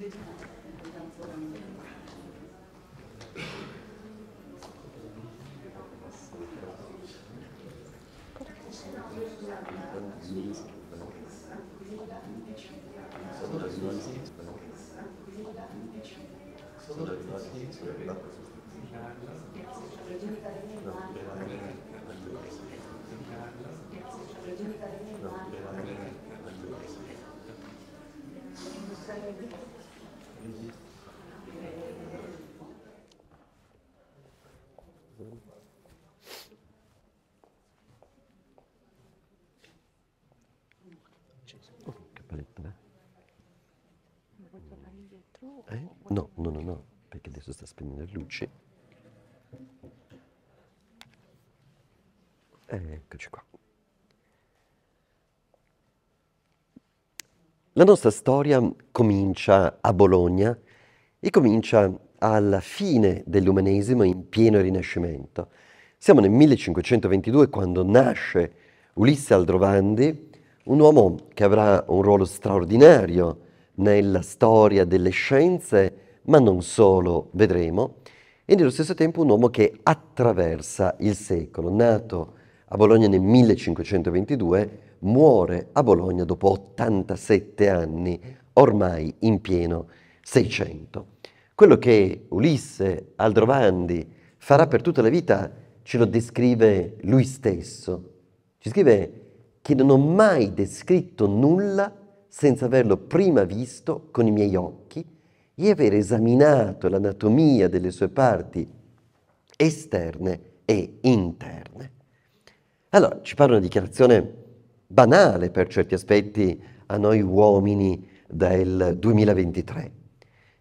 Gracias. che paletta. Non eh? eh? No, no, no, no, perché adesso sta spegnendo le luci. Eccoci qua. La nostra storia comincia a Bologna e comincia alla fine dell'umanesimo in pieno rinascimento. Siamo nel 1522 quando nasce Ulisse Aldrovandi, un uomo che avrà un ruolo straordinario nella storia delle scienze, ma non solo, vedremo, e nello stesso tempo un uomo che attraversa il secolo, nato a Bologna nel 1522, muore a Bologna dopo 87 anni, ormai in pieno 600. Quello che Ulisse Aldrovandi farà per tutta la vita ce lo descrive lui stesso. Ci scrive che non ho mai descritto nulla senza averlo prima visto con i miei occhi e aver esaminato l'anatomia delle sue parti esterne e interne. Allora, ci pare una dichiarazione banale per certi aspetti a noi uomini del 2023.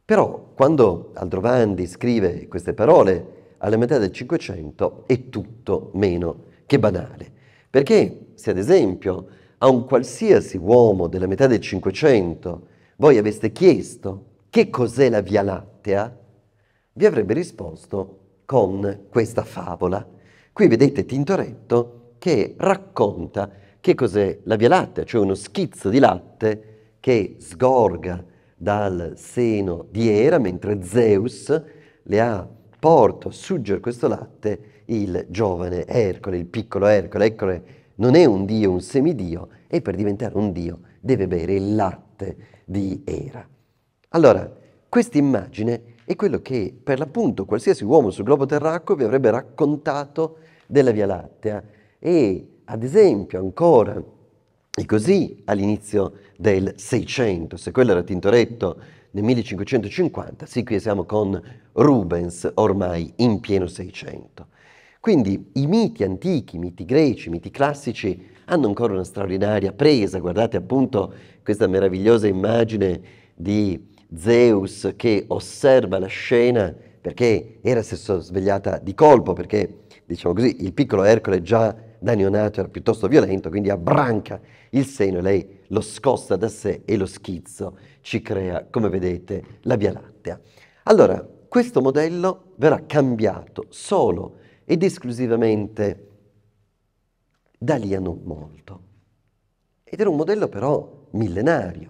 Però quando Aldrovandi scrive queste parole alla metà del Cinquecento è tutto meno che banale. Perché se ad esempio a un qualsiasi uomo della metà del Cinquecento voi aveste chiesto che cos'è la Via Lattea, vi avrebbe risposto con questa favola. Qui vedete Tintoretto che racconta che cos'è la Via Lattea, cioè uno schizzo di latte che sgorga dal seno di Era mentre Zeus le ha porto a suggere questo latte il giovane Ercole, il piccolo Ercole. Ercole non è un dio, un semidio, e per diventare un dio deve bere il latte di Era. Allora, questa immagine è quello che per l'appunto qualsiasi uomo sul globo terracco vi avrebbe raccontato della Via Lattea e ad esempio ancora e così all'inizio del Seicento, se quello era Tintoretto nel 1550, sì qui siamo con Rubens ormai in pieno Seicento. Quindi i miti antichi, i miti greci, i miti classici hanno ancora una straordinaria presa. Guardate appunto questa meravigliosa immagine di Zeus che osserva la scena perché era svegliata di colpo, perché diciamo così, il piccolo Ercole già da neonato era piuttosto violento, quindi abbranca il seno e lei lo scosta da sé e lo schizzo ci crea, come vedete, la Via Lattea. Allora, questo modello verrà cambiato solo ed esclusivamente da lì a non molto. Ed era un modello però millenario,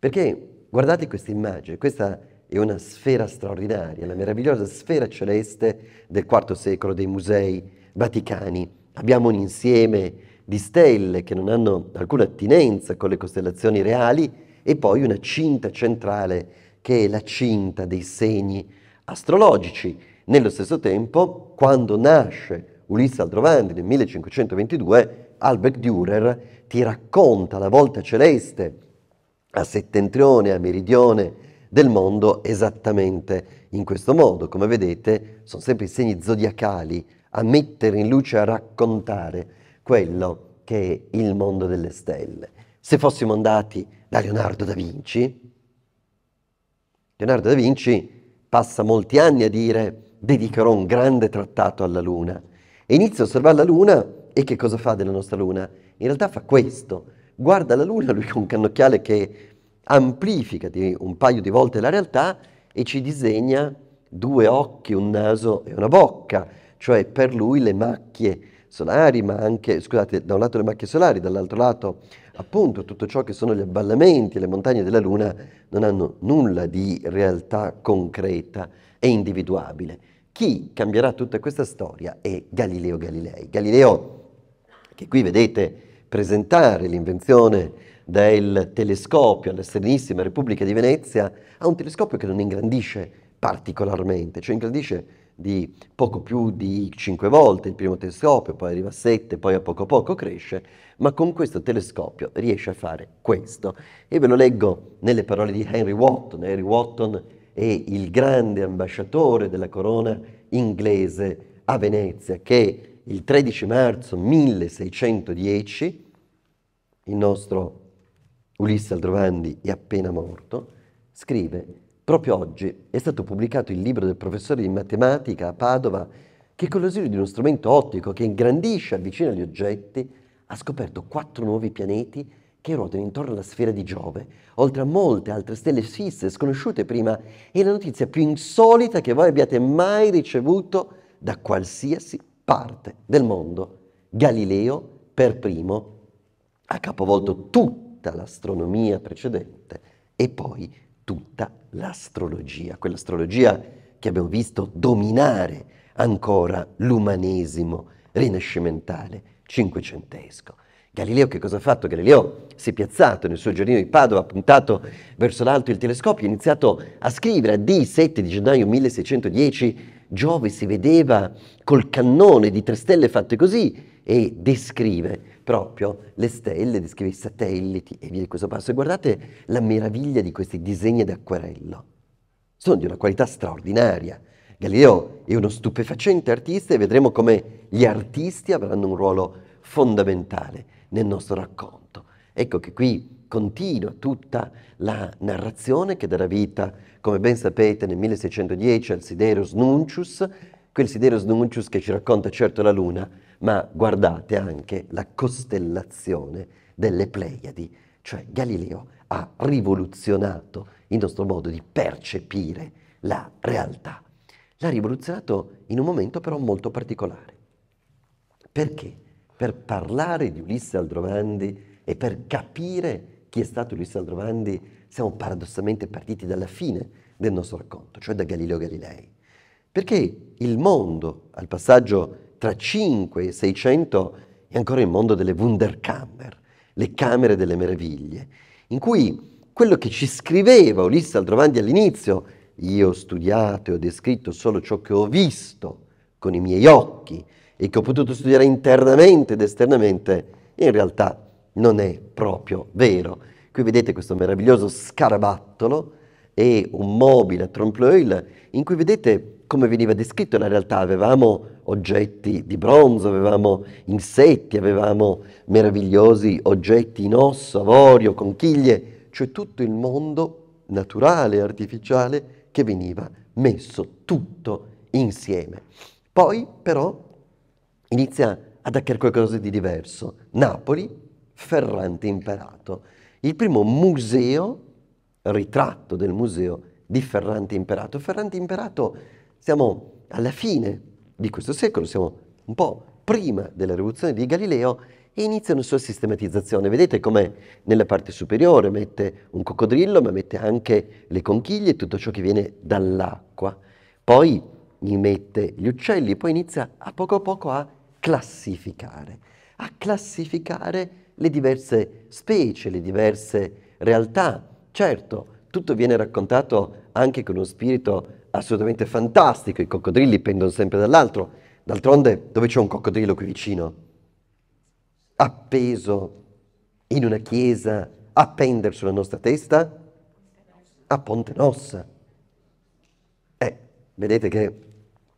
perché guardate questa immagine, questa è una sfera straordinaria, la meravigliosa sfera celeste del IV secolo dei musei vaticani. Abbiamo un insieme di stelle che non hanno alcuna attinenza con le costellazioni reali e poi una cinta centrale che è la cinta dei segni astrologici nello stesso tempo, quando nasce Ulisse Aldrovandi nel 1522, Albert Dürer ti racconta la volta celeste a settentrione, a meridione del mondo esattamente in questo modo. Come vedete, sono sempre i segni zodiacali a mettere in luce, a raccontare quello che è il mondo delle stelle. Se fossimo andati da Leonardo da Vinci, Leonardo da Vinci passa molti anni a dire dedicherò un grande trattato alla Luna. E inizio a osservare la Luna e che cosa fa della nostra Luna? In realtà fa questo, guarda la Luna lui con un cannocchiale che amplifica di un paio di volte la realtà e ci disegna due occhi, un naso e una bocca, cioè per lui le macchie solari, ma anche, scusate, da un lato le macchie solari, dall'altro lato appunto tutto ciò che sono gli abballamenti, le montagne della Luna non hanno nulla di realtà concreta e individuabile. Chi cambierà tutta questa storia è Galileo Galilei. Galileo, che qui vedete presentare l'invenzione del telescopio alla Serenissima Repubblica di Venezia, ha un telescopio che non ingrandisce particolarmente, cioè ingrandisce di poco più di 5 volte il primo telescopio, poi arriva a 7, poi a poco a poco cresce, ma con questo telescopio riesce a fare questo. E ve lo leggo nelle parole di Henry Wotton. Henry Wotton e il grande ambasciatore della corona inglese a Venezia che il 13 marzo 1610, il nostro Ulisse Aldrovandi è appena morto, scrive proprio oggi è stato pubblicato il libro del professore di matematica a Padova che con l'ausilio di uno strumento ottico che ingrandisce e avvicina gli oggetti ha scoperto quattro nuovi pianeti che ruotano intorno alla sfera di Giove, oltre a molte altre stelle fisse sconosciute prima, è la notizia più insolita che voi abbiate mai ricevuto da qualsiasi parte del mondo. Galileo, per primo, ha capovolto tutta l'astronomia precedente e poi tutta l'astrologia, quell'astrologia che abbiamo visto dominare ancora l'umanesimo rinascimentale cinquecentesco. Galileo che cosa ha fatto? Galileo si è piazzato nel suo giardino di Padova, ha puntato verso l'alto il telescopio, e ha iniziato a scrivere a D, 7 di gennaio 1610, Giove si vedeva col cannone di tre stelle fatte così e descrive proprio le stelle, descrive i satelliti e via di questo passo. E guardate la meraviglia di questi disegni d'acquarello. Sono di una qualità straordinaria. Galileo è uno stupefacente artista e vedremo come gli artisti avranno un ruolo fondamentale nel nostro racconto. Ecco che qui continua tutta la narrazione che darà vita, come ben sapete, nel 1610 al Siderus Nuncius, quel Siderus Nuncius che ci racconta certo la Luna, ma guardate anche la costellazione delle Pleiadi, cioè Galileo ha rivoluzionato il nostro modo di percepire la realtà. L'ha rivoluzionato in un momento però molto particolare. Perché? per parlare di Ulisse Aldrovandi e per capire chi è stato Ulisse Aldrovandi, siamo paradossalmente partiti dalla fine del nostro racconto, cioè da Galileo Galilei. Perché il mondo, al passaggio tra 5 e 600, è ancora il mondo delle Wunderkammer, le camere delle meraviglie, in cui quello che ci scriveva Ulisse Aldrovandi all'inizio, io ho studiato e ho descritto solo ciò che ho visto con i miei occhi, e che ho potuto studiare internamente ed esternamente, in realtà non è proprio vero. Qui vedete questo meraviglioso scarabattolo e un mobile a trompe-l'oeil in cui vedete come veniva descritto la realtà. Avevamo oggetti di bronzo, avevamo insetti, avevamo meravigliosi oggetti in osso, avorio, conchiglie, cioè tutto il mondo naturale e artificiale che veniva messo tutto insieme. Poi però inizia ad accadere qualcosa di diverso. Napoli, Ferrante Imperato. Il primo museo, ritratto del museo di Ferrante Imperato. Ferrante Imperato, siamo alla fine di questo secolo, siamo un po' prima della rivoluzione di Galileo e inizia una sua sistematizzazione. Vedete come nella parte superiore mette un coccodrillo, ma mette anche le conchiglie e tutto ciò che viene dall'acqua. Poi gli mette gli uccelli, poi inizia a poco a poco a classificare, a classificare le diverse specie, le diverse realtà. Certo, tutto viene raccontato anche con uno spirito assolutamente fantastico, i coccodrilli pendono sempre dall'altro, d'altronde dove c'è un coccodrillo qui vicino? Appeso in una chiesa, a pendere sulla nostra testa? A Ponte Nossa. Eh, vedete che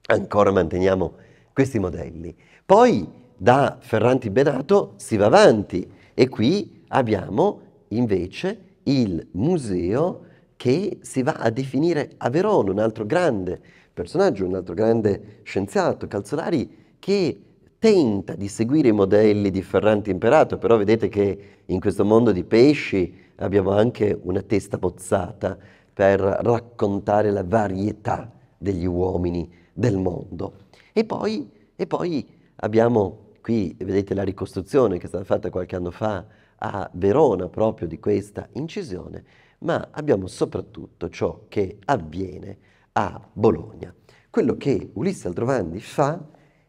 ancora manteniamo questi modelli. Poi da Ferranti Benato si va avanti e qui abbiamo invece il museo che si va a definire a Verona, un altro grande personaggio, un altro grande scienziato, Calzolari, che tenta di seguire i modelli di Ferranti Imperato, però vedete che in questo mondo di pesci abbiamo anche una testa bozzata per raccontare la varietà degli uomini del mondo. E poi, e poi Abbiamo qui, vedete, la ricostruzione che è stata fatta qualche anno fa a Verona proprio di questa incisione, ma abbiamo soprattutto ciò che avviene a Bologna. Quello che Ulisse Aldrovandi fa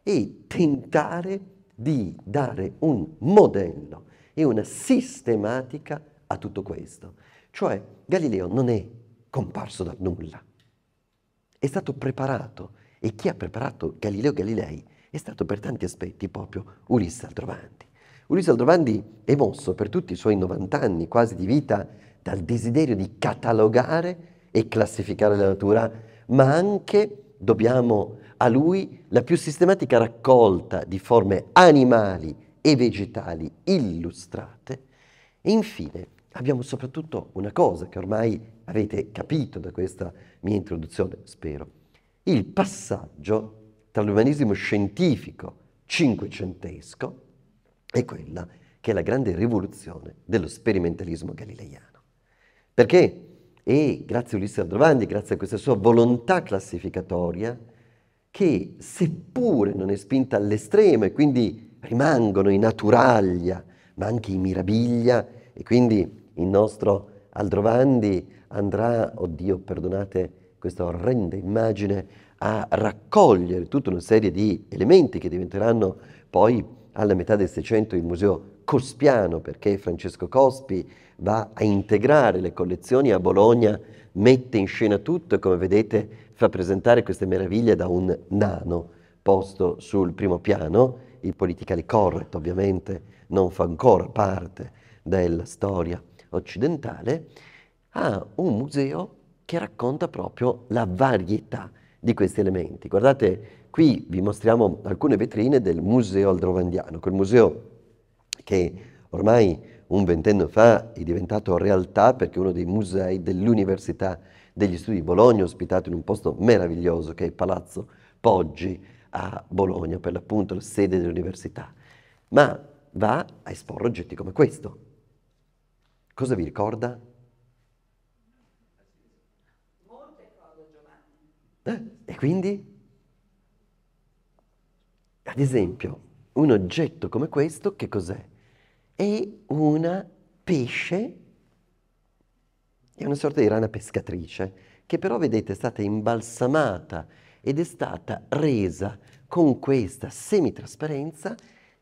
è tentare di dare un modello e una sistematica a tutto questo. Cioè Galileo non è comparso da nulla, è stato preparato e chi ha preparato Galileo Galilei è stato per tanti aspetti proprio Ulisse Aldrovandi. Ulisse Aldrovandi è mosso per tutti i suoi 90 anni quasi di vita dal desiderio di catalogare e classificare la natura, ma anche dobbiamo a lui la più sistematica raccolta di forme animali e vegetali illustrate. E infine abbiamo soprattutto una cosa che ormai avete capito da questa mia introduzione, spero, il passaggio tra l'umanismo scientifico cinquecentesco e quella che è la grande rivoluzione dello sperimentalismo galileiano. Perché? E grazie a Ulisse Aldrovandi, grazie a questa sua volontà classificatoria, che seppure non è spinta all'estremo e quindi rimangono i naturaglia, ma anche i mirabiglia, e quindi il nostro Aldrovandi andrà, oddio perdonate questa orrenda immagine, a raccogliere tutta una serie di elementi che diventeranno poi alla metà del Seicento il museo Cospiano, perché Francesco Cospi va a integrare le collezioni a Bologna, mette in scena tutto e come vedete fa presentare queste meraviglie da un nano posto sul primo piano, il politically correct ovviamente non fa ancora parte della storia occidentale, ha un museo che racconta proprio la varietà di questi elementi. Guardate, qui vi mostriamo alcune vetrine del Museo Aldrovandiano, quel museo che ormai un ventennio fa è diventato realtà perché è uno dei musei dell'Università degli Studi di Bologna, ospitato in un posto meraviglioso che è il Palazzo Poggi a Bologna, per l'appunto la sede dell'università. Ma va a esporre oggetti come questo. Cosa vi ricorda? Eh, e quindi, ad esempio, un oggetto come questo, che cos'è? È una pesce, è una sorta di rana pescatrice, che però, vedete, è stata imbalsamata ed è stata resa con questa semitrasparenza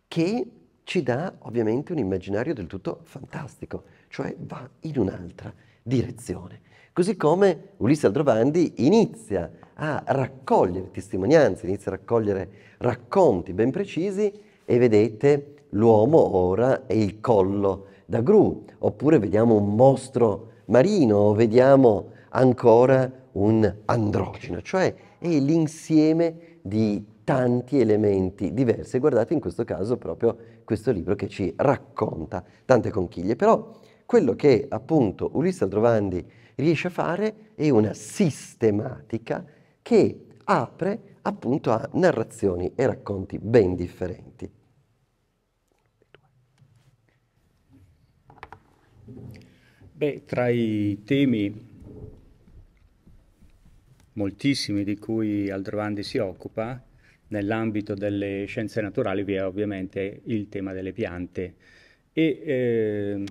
che ci dà ovviamente un immaginario del tutto fantastico, cioè va in un'altra direzione. Così come Ulisse Aldrovandi inizia a raccogliere testimonianze, inizia a raccogliere racconti ben precisi e vedete l'uomo ora è il collo da gru, oppure vediamo un mostro marino, o vediamo ancora un androgeno, cioè è l'insieme di tanti elementi diversi. Guardate in questo caso proprio questo libro che ci racconta tante conchiglie, però quello che appunto Ulisse Aldrovandi riesce a fare è una sistematica che apre appunto a narrazioni e racconti ben differenti. Beh, tra i temi moltissimi di cui Aldrovandi si occupa, nell'ambito delle scienze naturali vi è ovviamente il tema delle piante e eh,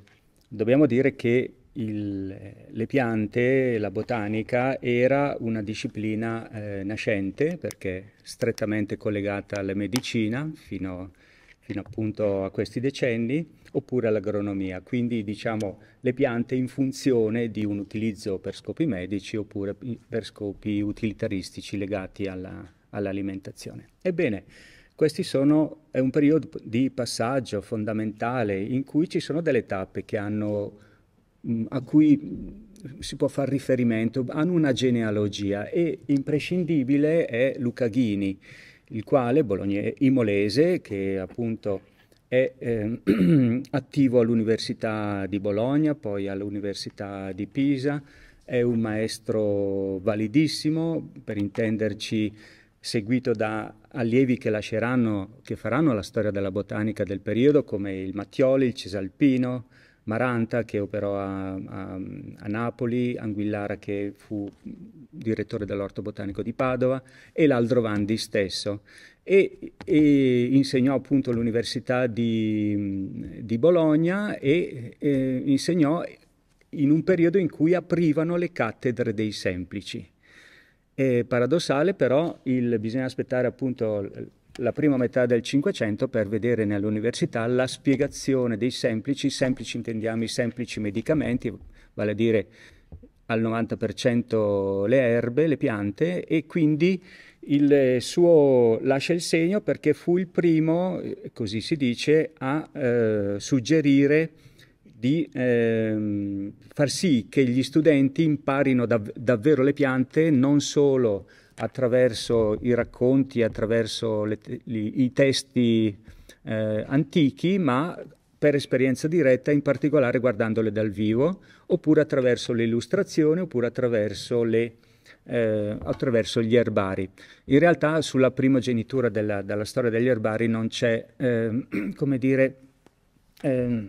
dobbiamo dire che il, le piante, la botanica, era una disciplina eh, nascente perché strettamente collegata alla medicina fino, fino appunto a questi decenni oppure all'agronomia, quindi diciamo le piante in funzione di un utilizzo per scopi medici oppure per scopi utilitaristici legati all'alimentazione. Ebbene, questi sono, è un periodo di passaggio fondamentale in cui ci sono delle tappe che hanno Mm, a cui mm, si può fare riferimento, hanno una genealogia e imprescindibile è Luca Ghini, il quale bolognese, imolese, che appunto è eh, attivo all'Università di Bologna, poi all'Università di Pisa, è un maestro validissimo, per intenderci seguito da allievi che lasceranno, che faranno la storia della botanica del periodo come il Mattioli, il Cesalpino, Maranta che operò a, a, a Napoli, Anguillara che fu direttore dell'Orto Botanico di Padova e l'Aldrovandi stesso. E, e, insegnò appunto all'Università di, di, Bologna e eh, insegnò in un periodo in cui aprivano le cattedre dei semplici. È paradossale però, il, bisogna aspettare appunto la prima metà del Cinquecento per vedere nell'università la spiegazione dei semplici, semplici intendiamo i semplici medicamenti, vale a dire al 90% le erbe, le piante e quindi il suo lascia il segno perché fu il primo, così si dice, a eh, suggerire di eh, far sì che gli studenti imparino dav- davvero le piante, non solo attraverso i racconti, attraverso le, i testi eh, antichi, ma per esperienza diretta, in particolare guardandole dal vivo, oppure attraverso le illustrazioni, oppure attraverso le... Eh, attraverso gli erbari. In realtà sulla primogenitura della, della storia degli erbari non c'è, eh, come dire, eh,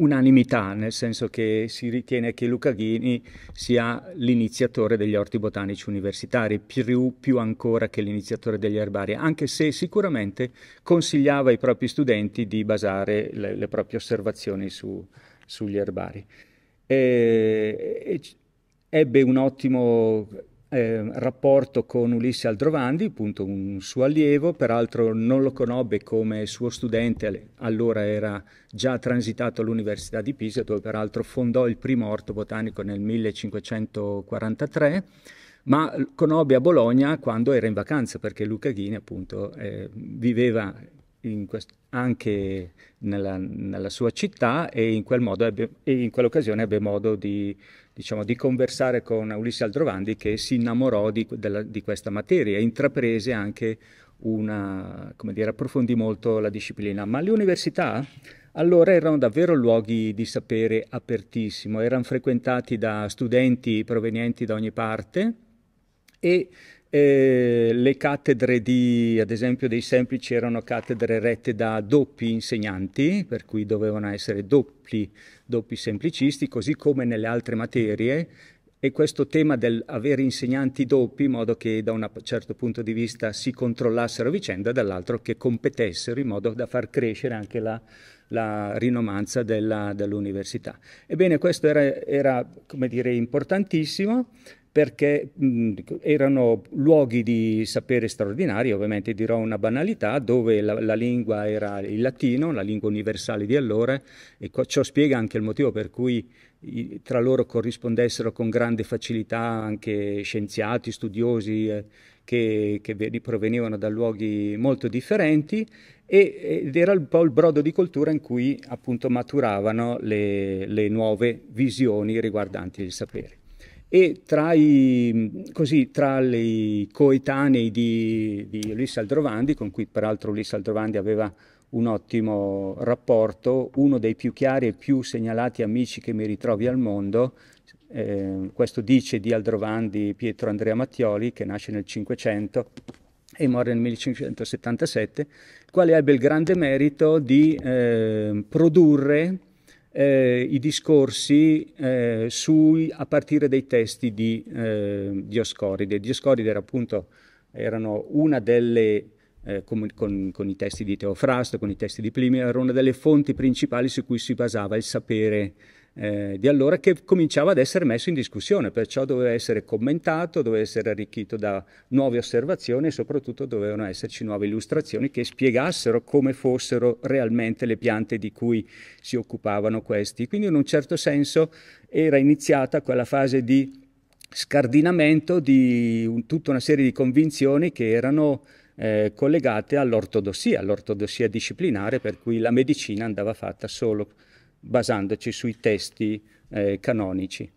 unanimità, nel senso che si ritiene che Lucaghini sia l'iniziatore degli orti botanici universitari, più, più ancora che l'iniziatore degli erbari, anche se sicuramente consigliava ai propri studenti di basare le, le proprie osservazioni su, sugli erbari. E, e ebbe un ottimo eh, rapporto con Ulisse Aldrovandi, appunto un suo allievo, peraltro non lo conobbe come suo studente, allora era già transitato all'Università di Pisa, dove peraltro fondò il primo orto botanico nel 1543, ma conobbe a Bologna quando era in vacanza, perché Luca Ghini appunto eh, viveva quest- anche nella, nella, sua città e in, quel ebbe, e in quell'occasione ebbe modo di diciamo, di conversare con Ulisse Aldrovandi che si innamorò di, della, di questa materia e intraprese anche una, come dire, approfondì molto la disciplina. Ma le università allora erano davvero luoghi di sapere apertissimo, erano frequentati da studenti provenienti da ogni parte e eh, le cattedre di, ad esempio, dei semplici erano cattedre rette da doppi insegnanti, per cui dovevano essere doppi, doppi semplicisti, così come nelle altre materie. E questo tema dell'avere insegnanti doppi, in modo che da un certo punto di vista si controllassero a vicenda, dall'altro che competessero, in modo da far crescere anche la, la rinomanza della, dell'università. Ebbene, questo era, era come dire, importantissimo perché mh, mm, erano luoghi di sapere straordinario, ovviamente dirò una banalità, dove la, la, lingua era il latino, la lingua universale di allora, e co- ciò spiega anche il motivo per cui i, tra loro corrispondessero con grande facilità anche scienziati, studiosi eh, che, che, provenivano da luoghi molto differenti e, ed era un po' il brodo di cultura in cui appunto maturavano le, le nuove visioni riguardanti il sapere e tra, i, così, tra i coetanei di, di Luis Aldrovandi, con cui peraltro Luis Aldrovandi aveva un ottimo rapporto, uno dei più chiari e più segnalati amici che mi ritrovi al mondo, eh, questo dice di Aldrovandi Pietro Andrea Mattioli, che nasce nel 500 e muore nel 1577, il quale ebbe il grande merito di eh, produrre eh, i discorsi eh, sui, a partire dai testi di eh, Dioscoride. Dioscoride era appunto, erano una delle, eh, con, con, con, i testi di Teofrasto, con i testi di Plinio, era una delle fonti principali su cui si basava il sapere eh, di allora che cominciava ad essere messo in discussione, perciò doveva essere commentato, doveva essere arricchito da nuove osservazioni e soprattutto dovevano esserci nuove illustrazioni che spiegassero come fossero realmente le piante di cui si occupavano questi. Quindi in un certo senso era iniziata quella fase di scardinamento di un, tutta una serie di convinzioni che erano eh, collegate all'ortodossia, all'ortodossia disciplinare per cui la medicina andava fatta solo basandoci sui testi eh, canonici.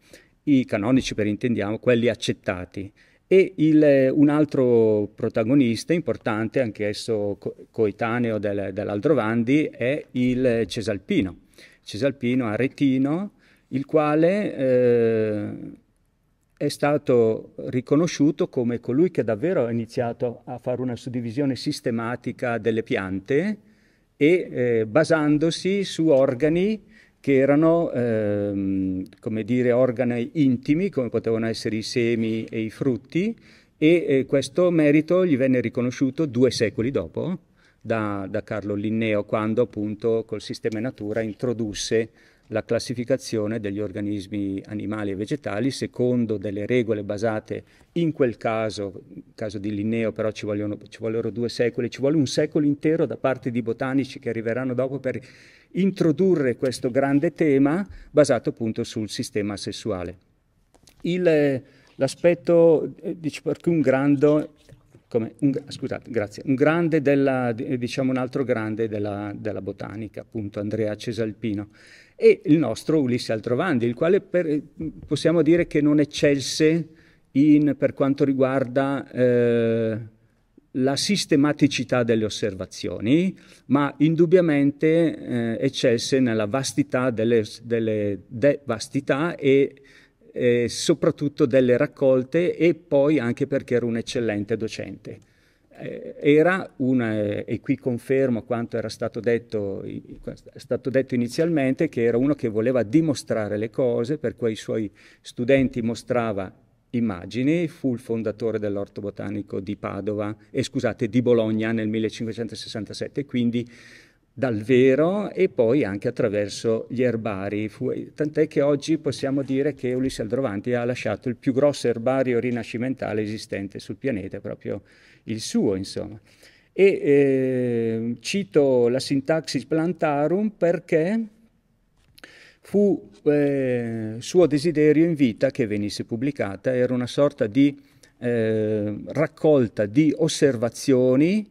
I canonici per intendiamo quelli accettati. E il, eh, un altro protagonista importante, anch'esso co- coetaneo del, dell'Aldrovandi, è il Cesalpino. Cesalpino aretino, il quale eh, è stato riconosciuto come colui che davvero ha iniziato a fare una suddivisione sistematica delle piante e eh, basandosi su organi che erano ehm, come dire, organi intimi, come potevano essere i semi e i frutti, e eh, questo merito gli venne riconosciuto due secoli dopo da, da, Carlo Linneo, quando appunto col sistema natura introdusse la classificazione degli organismi animali e vegetali secondo delle regole basate in quel caso, nel caso di Linneo però ci, vogliono, ci vollero due secoli, ci vuole un secolo intero da parte di botanici che arriveranno dopo per introdurre questo grande tema basato appunto sul sistema sessuale. Il, eh, l'aspetto, diciamo, un grande, come, un, scusate, grazie, un grande della, eh, diciamo un altro grande della, della botanica, appunto Andrea Cesalpino, e il nostro Ulisse Altrovandi, il quale per, possiamo dire che non eccelse in, per quanto riguarda... Eh, la sistematicità delle osservazioni, ma indubbiamente eh, eccelse nella vastità delle, delle de vastità e eh, soprattutto delle raccolte e poi anche perché era un eccellente docente. Eh, era una, eh, e qui confermo quanto era stato detto, stato detto inizialmente, che era uno che voleva dimostrare le cose, per cui i suoi studenti mostrava immagini, fu il fondatore dell'orto botanico di Padova, eh, scusate, di Bologna nel 1567, quindi dal vero e poi anche attraverso gli erbari, tant'è che oggi possiamo dire che Ulisse Aldrovanti ha lasciato il più grosso erbario rinascimentale esistente sul pianeta, proprio il suo, insomma. E eh, cito la sintaxis plantarum perché Fu eh, suo desiderio in vita che venisse pubblicata, era una sorta di eh, raccolta di osservazioni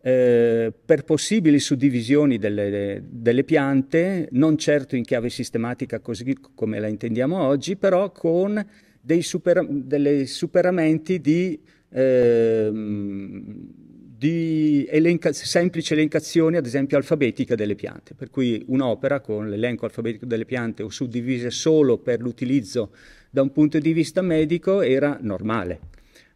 eh, per possibili suddivisioni delle, delle, piante, non certo in chiave sistematica così come la intendiamo oggi, però con dei super, superamenti di eh, di elenca- semplice elencazione, ad esempio, alfabetica delle piante, per cui un'opera con l'elenco alfabetico delle piante o suddivise solo per l'utilizzo da un punto di vista medico era normale,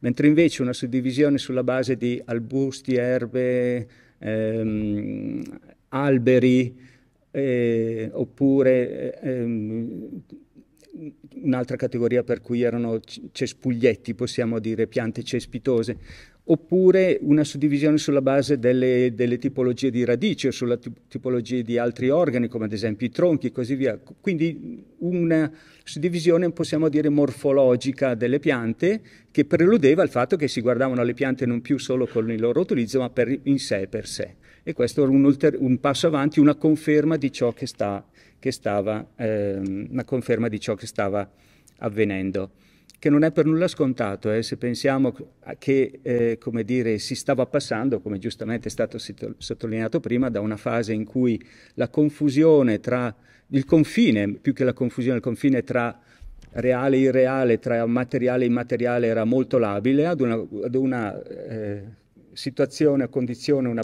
mentre invece una suddivisione sulla base di arbusti, erbe, ehm, alberi, eh, oppure eh, ehm, un'altra categoria per cui erano cespuglietti, possiamo dire piante cespitose, oppure una suddivisione sulla base delle, delle tipologie di radici o sulla tipologia di altri organi, come ad esempio i tronchi e così via. Quindi una suddivisione, possiamo dire, morfologica delle piante che preludeva il fatto che si guardavano le piante non più solo con il loro utilizzo, ma per, in sé per sé. E questo era un, ulter- un, passo avanti, una conferma di ciò che, sta, che stava, ehm, una conferma di ciò che stava avvenendo che non è per nulla scontato, eh, se pensiamo che eh, come dire, si stava passando, come giustamente è stato sottolineato prima, da una fase in cui la confusione tra il confine, più che la confusione, il confine tra reale e irreale, tra materiale e immateriale era molto labile, ad una, ad una eh, situazione, condizione, una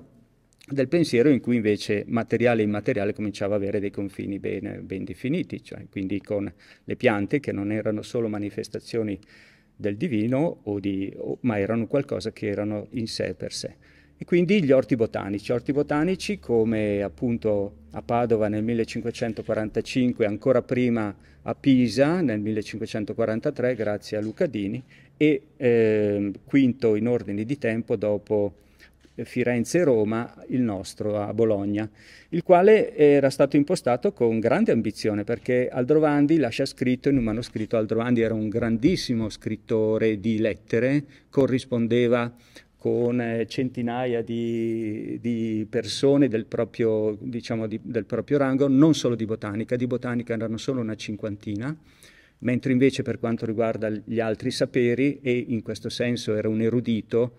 del pensiero in cui invece materiale e immateriale cominciava ad avere dei confini ben, ben definiti, cioè quindi con le piante che non erano solo manifestazioni del divino, di, ma erano qualcosa che erano in sé per sé. E quindi gli orti botanici, orti botanici come appunto a Padova nel 1545, ancora prima a Pisa nel 1543 grazie a Lucadini e eh, quinto in ordine di tempo dopo Firenze-Roma, il nostro a Bologna, il quale era stato impostato con grande ambizione perché Aldrovandi lascia scritto in un manoscritto, Aldrovandi era un grandissimo scrittore di lettere, corrispondeva con eh, centinaia di, di persone del proprio, diciamo, di, del proprio rango, non solo di botanica, di botanica erano solo una cinquantina, mentre invece per quanto riguarda gli altri saperi, e in questo senso era un erudito,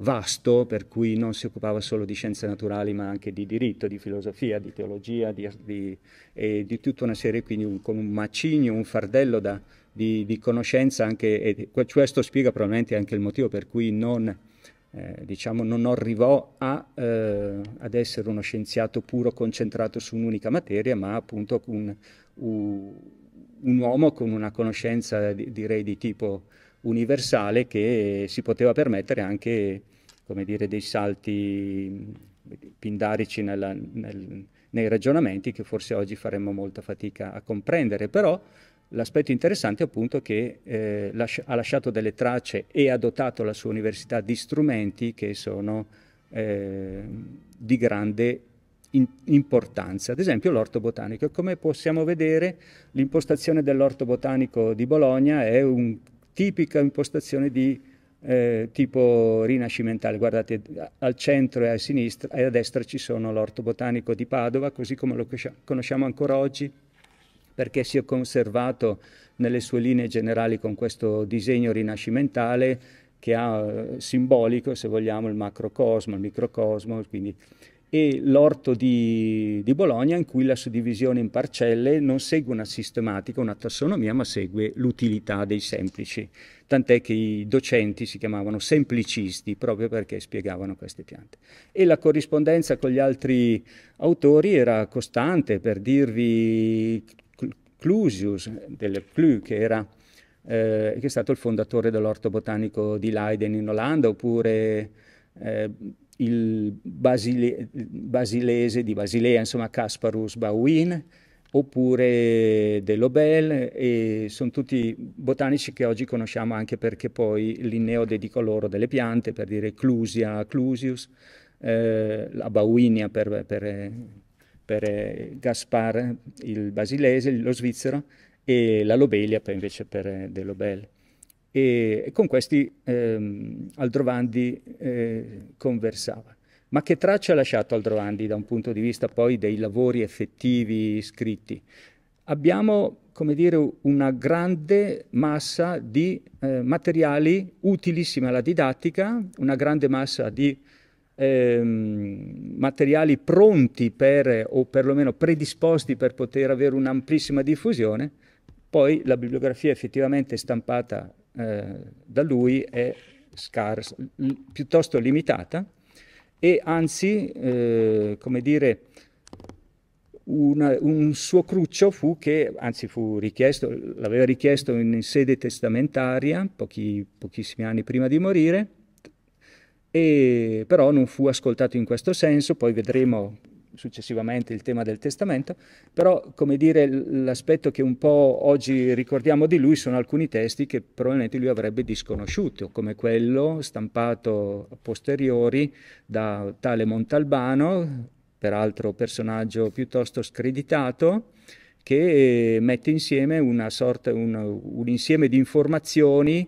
vasto, per cui non si occupava solo di scienze naturali, ma anche di diritto, di filosofia, di teologia di, di, e di tutta una serie, quindi un, con un macigno, un fardello da, di, di, conoscenza anche, e questo spiega probabilmente anche il motivo per cui non, eh, diciamo, non arrivò a, eh, ad essere uno scienziato puro concentrato su un'unica materia, ma appunto un, un, un uomo con una conoscenza direi di tipo universale che si poteva permettere anche come dire, dei salti pindarici nella, nel, nei ragionamenti che forse oggi faremmo molta fatica a comprendere, però l'aspetto interessante è appunto che eh, lascia, ha lasciato delle tracce e ha dotato la sua università di strumenti che sono eh, di grande in, importanza. Ad esempio l'orto botanico. Come possiamo vedere l'impostazione dell'orto botanico di Bologna è un tipica impostazione di eh, tipo rinascimentale. Guardate, al centro e a sinistra e a destra ci sono l'orto botanico di Padova, così come lo conosciamo ancora oggi, perché si è conservato nelle sue linee generali con questo disegno rinascimentale che ha eh, simbolico, se vogliamo, il macrocosmo, il microcosmo, quindi e l'orto di, di, Bologna in cui la suddivisione in parcelle non segue una sistematica, una tassonomia, ma segue l'utilità dei semplici. Tant'è che i docenti si chiamavano semplicisti proprio perché spiegavano queste piante. E la corrispondenza con gli altri autori era costante, per dirvi Clusius, del Clu, che era eh, che è stato il fondatore dell'orto botanico di Leiden in Olanda, oppure eh, il basile, basilese di Basilea, insomma Casparus Bauin, oppure De Lobel, e sono tutti botanici che oggi conosciamo anche perché poi Linneo dedicò loro delle piante, per dire Clusia, Clusius, eh, la Bauinia per, per, per Gaspar il basilese, lo svizzero, e la Lobelia per, invece per De Lobel e, con questi ehm, Aldrovandi eh, conversava. Ma che traccia ha lasciato Aldrovandi da un punto di vista poi dei lavori effettivi scritti? Abbiamo, come dire, una grande massa di eh, materiali utilissimi alla didattica, una grande massa di Ehm, materiali pronti per, o perlomeno predisposti per poter avere un'amplissima diffusione, poi la bibliografia effettivamente stampata eh, da lui è scarsa, piuttosto limitata e anzi, eh, come dire, una, un suo cruccio fu che, anzi fu richiesto, l'aveva richiesto in sede testamentaria pochi, pochissimi anni prima di morire, e però non fu ascoltato in questo senso, poi vedremo successivamente il tema del testamento, però come dire l'aspetto che un po' oggi ricordiamo di lui sono alcuni testi che probabilmente lui avrebbe disconosciuto, come quello stampato a posteriori da tale Montalbano, peraltro personaggio piuttosto screditato, che mette insieme una sorta, un, un insieme di informazioni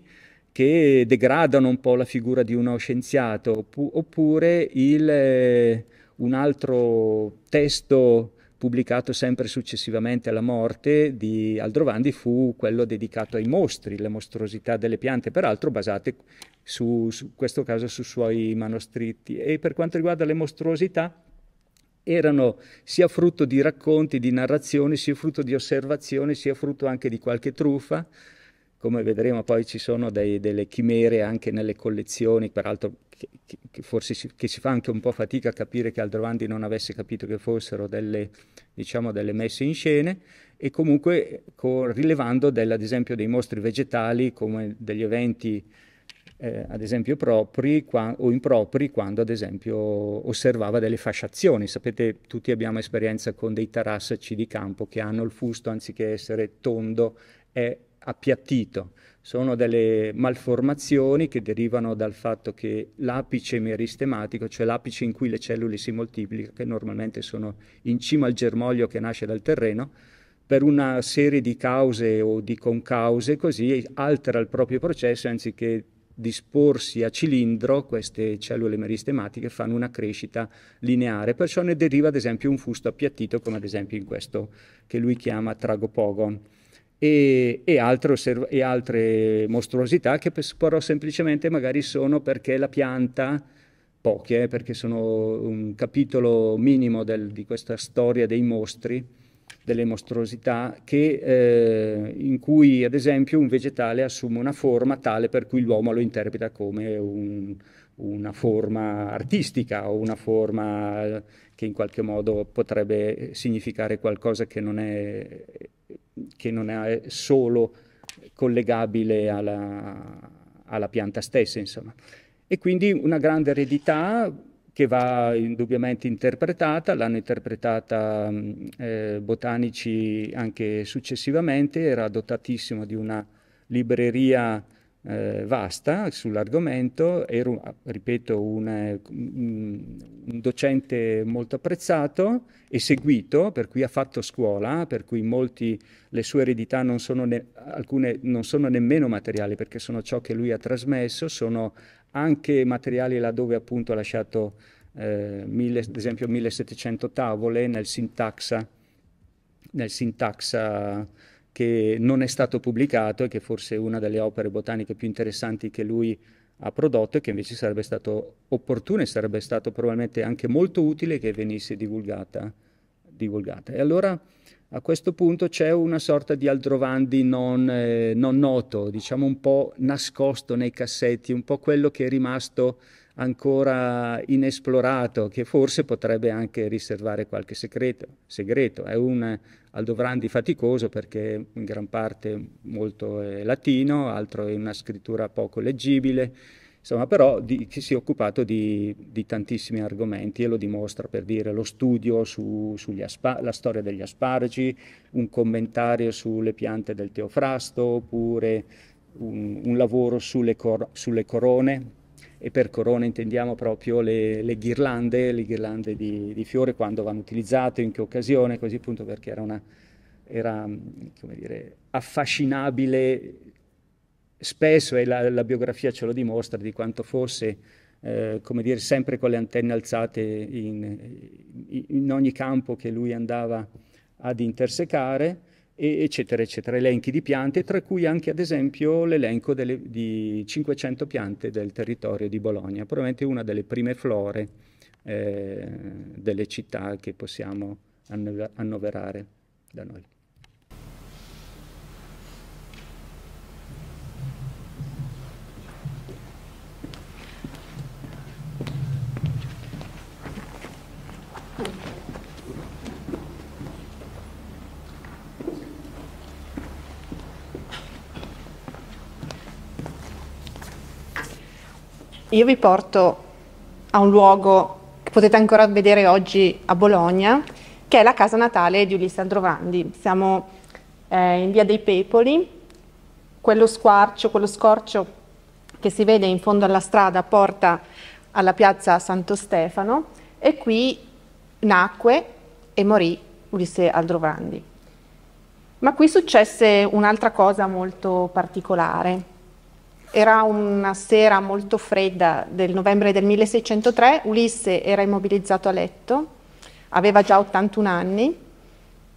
che degradano un po' la figura di uno scienziato, oppure il un altro testo pubblicato sempre successivamente alla morte di Aldrovandi fu quello dedicato ai mostri, le mostruosità delle piante, peraltro basate su, su questo caso sui suoi manoscritti. E per quanto riguarda le mostruosità, erano sia frutto di racconti, di narrazioni, sia frutto di osservazioni, sia frutto anche di qualche truffa. Come vedremo poi ci sono dei, delle chimere anche nelle collezioni, peraltro che, che, forse si, che si, fa anche un po' fatica a capire che Aldrovandi non avesse capito che fossero delle, diciamo, delle messe in scene e comunque con, rilevando ad esempio dei mostri vegetali come degli eventi eh, ad esempio propri qua, o impropri quando ad esempio osservava delle fasciazioni. Sapete, tutti abbiamo esperienza con dei tarassaci di campo che hanno il fusto anziché essere tondo è appiattito sono delle malformazioni che derivano dal fatto che l'apice meristematico, cioè l'apice in cui le cellule si moltiplicano, che normalmente sono in cima al germoglio che nasce dal terreno, per una serie di cause o di concause così altera il proprio processo anziché disporsi a cilindro, queste cellule meristematiche fanno una crescita lineare, perciò ne deriva ad esempio un fusto appiattito come ad esempio in questo che lui chiama tragopogon e, e, altre, e altre mostruosità che però semplicemente magari sono perché la pianta poche, eh, perché sono un capitolo minimo del, di questa storia dei mostri, delle mostruosità, che, eh, in cui ad esempio un vegetale assume una forma tale per cui l'uomo lo interpreta come un, una forma artistica o una forma che in qualche modo potrebbe significare qualcosa che non è che non è solo collegabile alla, alla pianta stessa, insomma. E quindi una grande eredità che va indubbiamente interpretata, l'hanno interpretata eh, botanici anche successivamente, era dotatissima di una libreria eh, vasta sull'argomento, ero, ripeto, un, mm, un docente molto apprezzato e seguito, per cui ha fatto scuola, per cui molti, le sue eredità non sono ne, alcune non sono nemmeno materiali perché sono ciò che lui ha trasmesso, sono anche materiali laddove appunto ha lasciato eh, mille, ad esempio 1700 tavole nel sintaxa, nel sintaxa che non è stato pubblicato e che forse è una delle opere botaniche più interessanti che lui ha prodotto e che invece sarebbe stato opportuno e sarebbe stato probabilmente anche molto utile che venisse divulgata. divulgata. E allora a questo punto c'è una sorta di Aldrovandi non, eh, non noto, diciamo un po' nascosto nei cassetti, un po' quello che è rimasto ancora inesplorato che forse potrebbe anche riservare qualche segreto. segreto. È un Aldovrandi faticoso perché in gran parte molto è latino, altro è una scrittura poco leggibile, insomma però di, si è occupato di, di, tantissimi argomenti e lo dimostra per dire lo studio sulla su storia degli asparagi, un commentario sulle piante del teofrasto oppure un, un lavoro sulle, cor sulle corone e per corona intendiamo proprio le, le ghirlande, le ghirlande di, di, fiore, quando vanno utilizzate, in che occasione, così appunto perché era, una, era dire, affascinabile spesso, e la, la, biografia ce lo dimostra, di quanto fosse, eh, come dire, sempre con le antenne alzate in, in ogni campo che lui andava ad intersecare, eccetera, eccetera, elenchi di piante, tra cui anche ad esempio l'elenco delle, di 500 piante del territorio di Bologna, probabilmente una delle prime flore eh, delle città che possiamo annoverare da noi. io vi porto a un luogo che potete ancora vedere oggi a Bologna, che è la casa natale di Ulisse Aldrovandi. Siamo eh, in via dei Pepoli, quello squarcio, quello scorcio che si vede in fondo alla strada porta alla piazza Santo Stefano e qui nacque e morì Ulisse Aldrovandi. Ma qui successe un'altra cosa molto particolare. Era una sera molto fredda del novembre del 1603, Ulisse era immobilizzato a letto, aveva già 81 anni,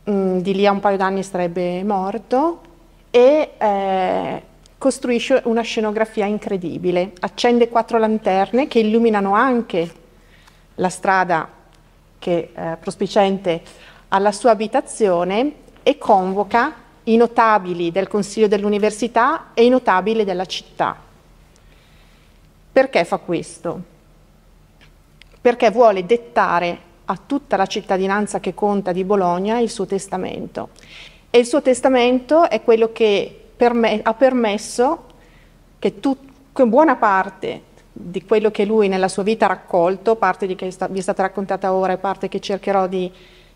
mh, mm, di lì a un paio d'anni sarebbe morto e eh, costruisce una scenografia incredibile, accende quattro lanterne che illuminano anche la strada che, eh, prospiciente alla sua abitazione e convoca i notabili del Consiglio dell'Università e i notabili della città. Perché fa questo? Perché vuole dettare a tutta la cittadinanza che conta di Bologna il suo testamento. E il suo testamento è quello che perme ha permesso che, che buona parte di quello che lui nella sua vita ha raccolto, parte di che vi è stata raccontata ora e parte che cercherò di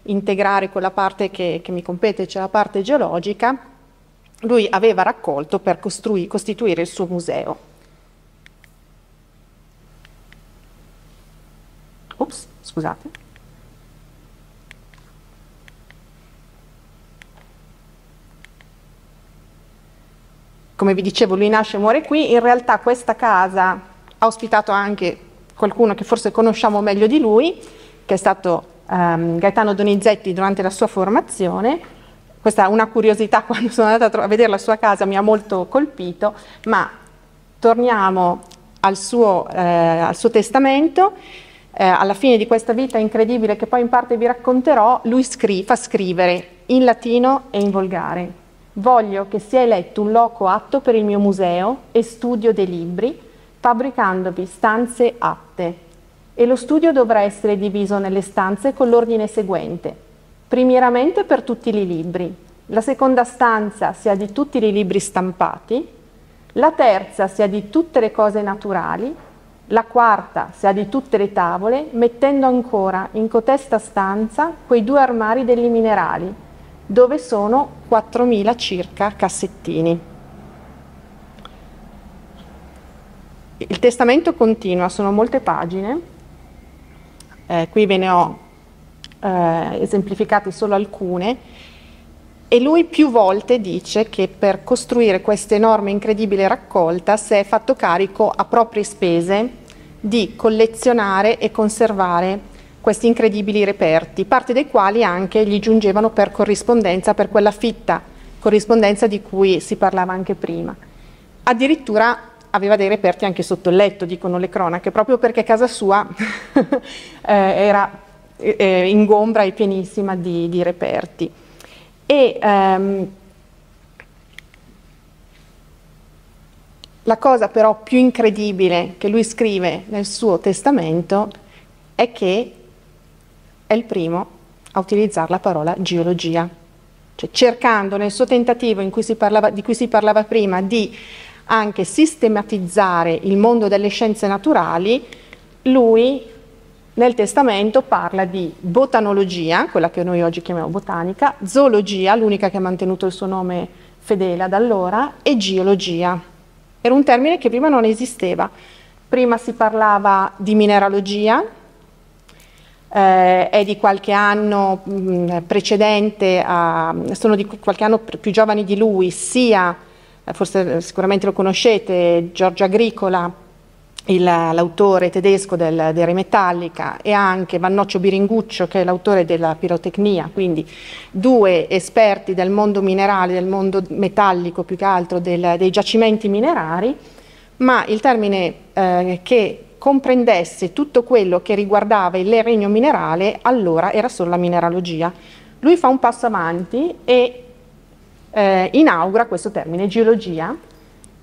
integrare quella parte che, che mi compete, cioè la parte geologica, lui aveva raccolto per costituire il suo museo. Ops, scusate. Come vi dicevo, lui nasce e muore qui. In realtà questa casa ha ospitato anche qualcuno che forse conosciamo meglio di lui, che è stato um, Gaetano Donizetti durante la sua formazione. Questa è una curiosità, quando sono andata a vedere la sua casa mi ha molto colpito, ma torniamo al suo, eh, al suo testamento. Eh, alla fine di questa vita incredibile che poi in parte vi racconterò, lui scri fa scrivere in latino e in volgare. Voglio che sia eletto un loco atto per il mio museo e studio dei libri, fabbricandovi stanze atte e lo studio dovrà essere diviso nelle stanze con l'ordine seguente. Primieramente per tutti i libri, la seconda stanza sia di tutti i libri stampati, la terza sia di tutte le cose naturali, la quarta sia di tutte le tavole, mettendo ancora in cotesta stanza quei due armari degli minerali, dove sono 4.000 circa cassettini. Il testamento continua, sono molte pagine eh, qui ve ne ho eh, esemplificati solo alcune, e lui più volte dice che per costruire questa enorme, incredibile raccolta si è fatto carico a proprie spese di collezionare e conservare questi incredibili reperti, parte dei quali anche gli giungevano per corrispondenza, per quella fitta corrispondenza di cui si parlava anche prima. Addirittura aveva dei reperti anche sotto il letto, dicono le cronache, proprio perché casa sua eh, era eh, eh ingombra e pienissima di, di reperti. E, ehm, la cosa però più incredibile che lui scrive nel suo testamento è che è il primo a utilizzare la parola geologia, cioè cercando nel suo tentativo cui parlava, di cui si parlava prima di anche sistematizzare il mondo delle scienze naturali, lui nel testamento parla di botanologia, quella che noi oggi chiamiamo botanica, zoologia, l'unica che ha mantenuto il suo nome fedele ad allora, e geologia. Era un termine che prima non esisteva. Prima si parlava di mineralogia, eh, è di qualche anno mh, mm, precedente, a, sono di qualche anno più giovani di lui, sia eh, forse eh, sicuramente lo conoscete, Giorgio Agricola, l'autore tedesco del, del Re Metallica e anche Vannoccio Biringuccio che è l'autore della pirotecnia, quindi due esperti del mondo minerale, del mondo metallico più che altro, del, dei giacimenti minerari, ma il termine eh, che comprendesse tutto quello che riguardava il regno minerale allora era solo la mineralogia. Lui fa un passo avanti e eh, inaugura questo termine geologia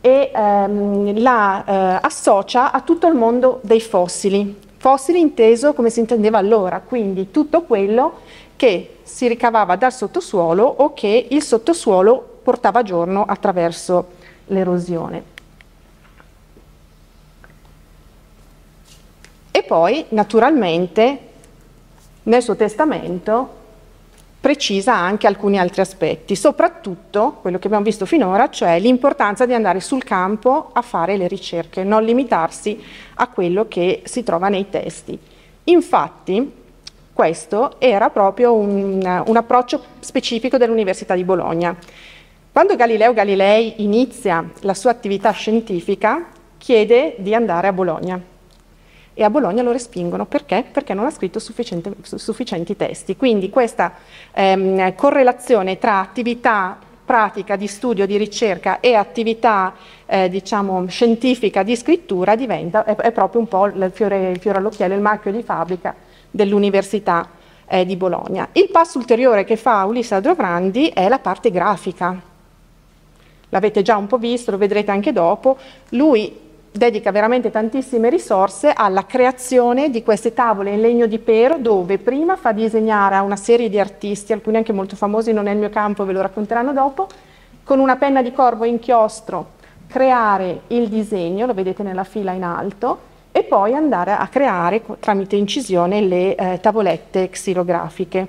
e ehm, la eh, associa a tutto il mondo dei fossili, fossili inteso come si intendeva allora, quindi tutto quello che si ricavava dal sottosuolo o che il sottosuolo portava a giorno attraverso l'erosione. E poi, naturalmente, nel suo testamento precisa anche alcuni altri aspetti, soprattutto quello che abbiamo visto finora, cioè l'importanza di andare sul campo a fare le ricerche, non limitarsi a quello che si trova nei testi. Infatti, questo era proprio un, un approccio specifico dell'Università di Bologna. Quando Galileo Galilei inizia la sua attività scientifica, chiede di andare a Bologna e a Bologna lo respingono perché? Perché non ha scritto sufficienti testi. Quindi questa ehm, correlazione tra attività pratica di studio, di ricerca e attività eh, diciamo, scientifica di scrittura diventa, è, è proprio un po' il fiore, il fiore all'occhiello, il marchio di fabbrica dell'Università eh, di Bologna. Il passo ulteriore che fa Ulissa Dovrandi è la parte grafica. L'avete già un po' visto, lo vedrete anche dopo. Lui dedica veramente tantissime risorse alla creazione di queste tavole in legno di pero dove prima fa disegnare a una serie di artisti, alcuni anche molto famosi, non è il mio campo, ve lo racconteranno dopo, con una penna di corvo e inchiostro creare il disegno, lo vedete nella fila in alto, e poi andare a creare tramite incisione le eh, tavolette xilografiche.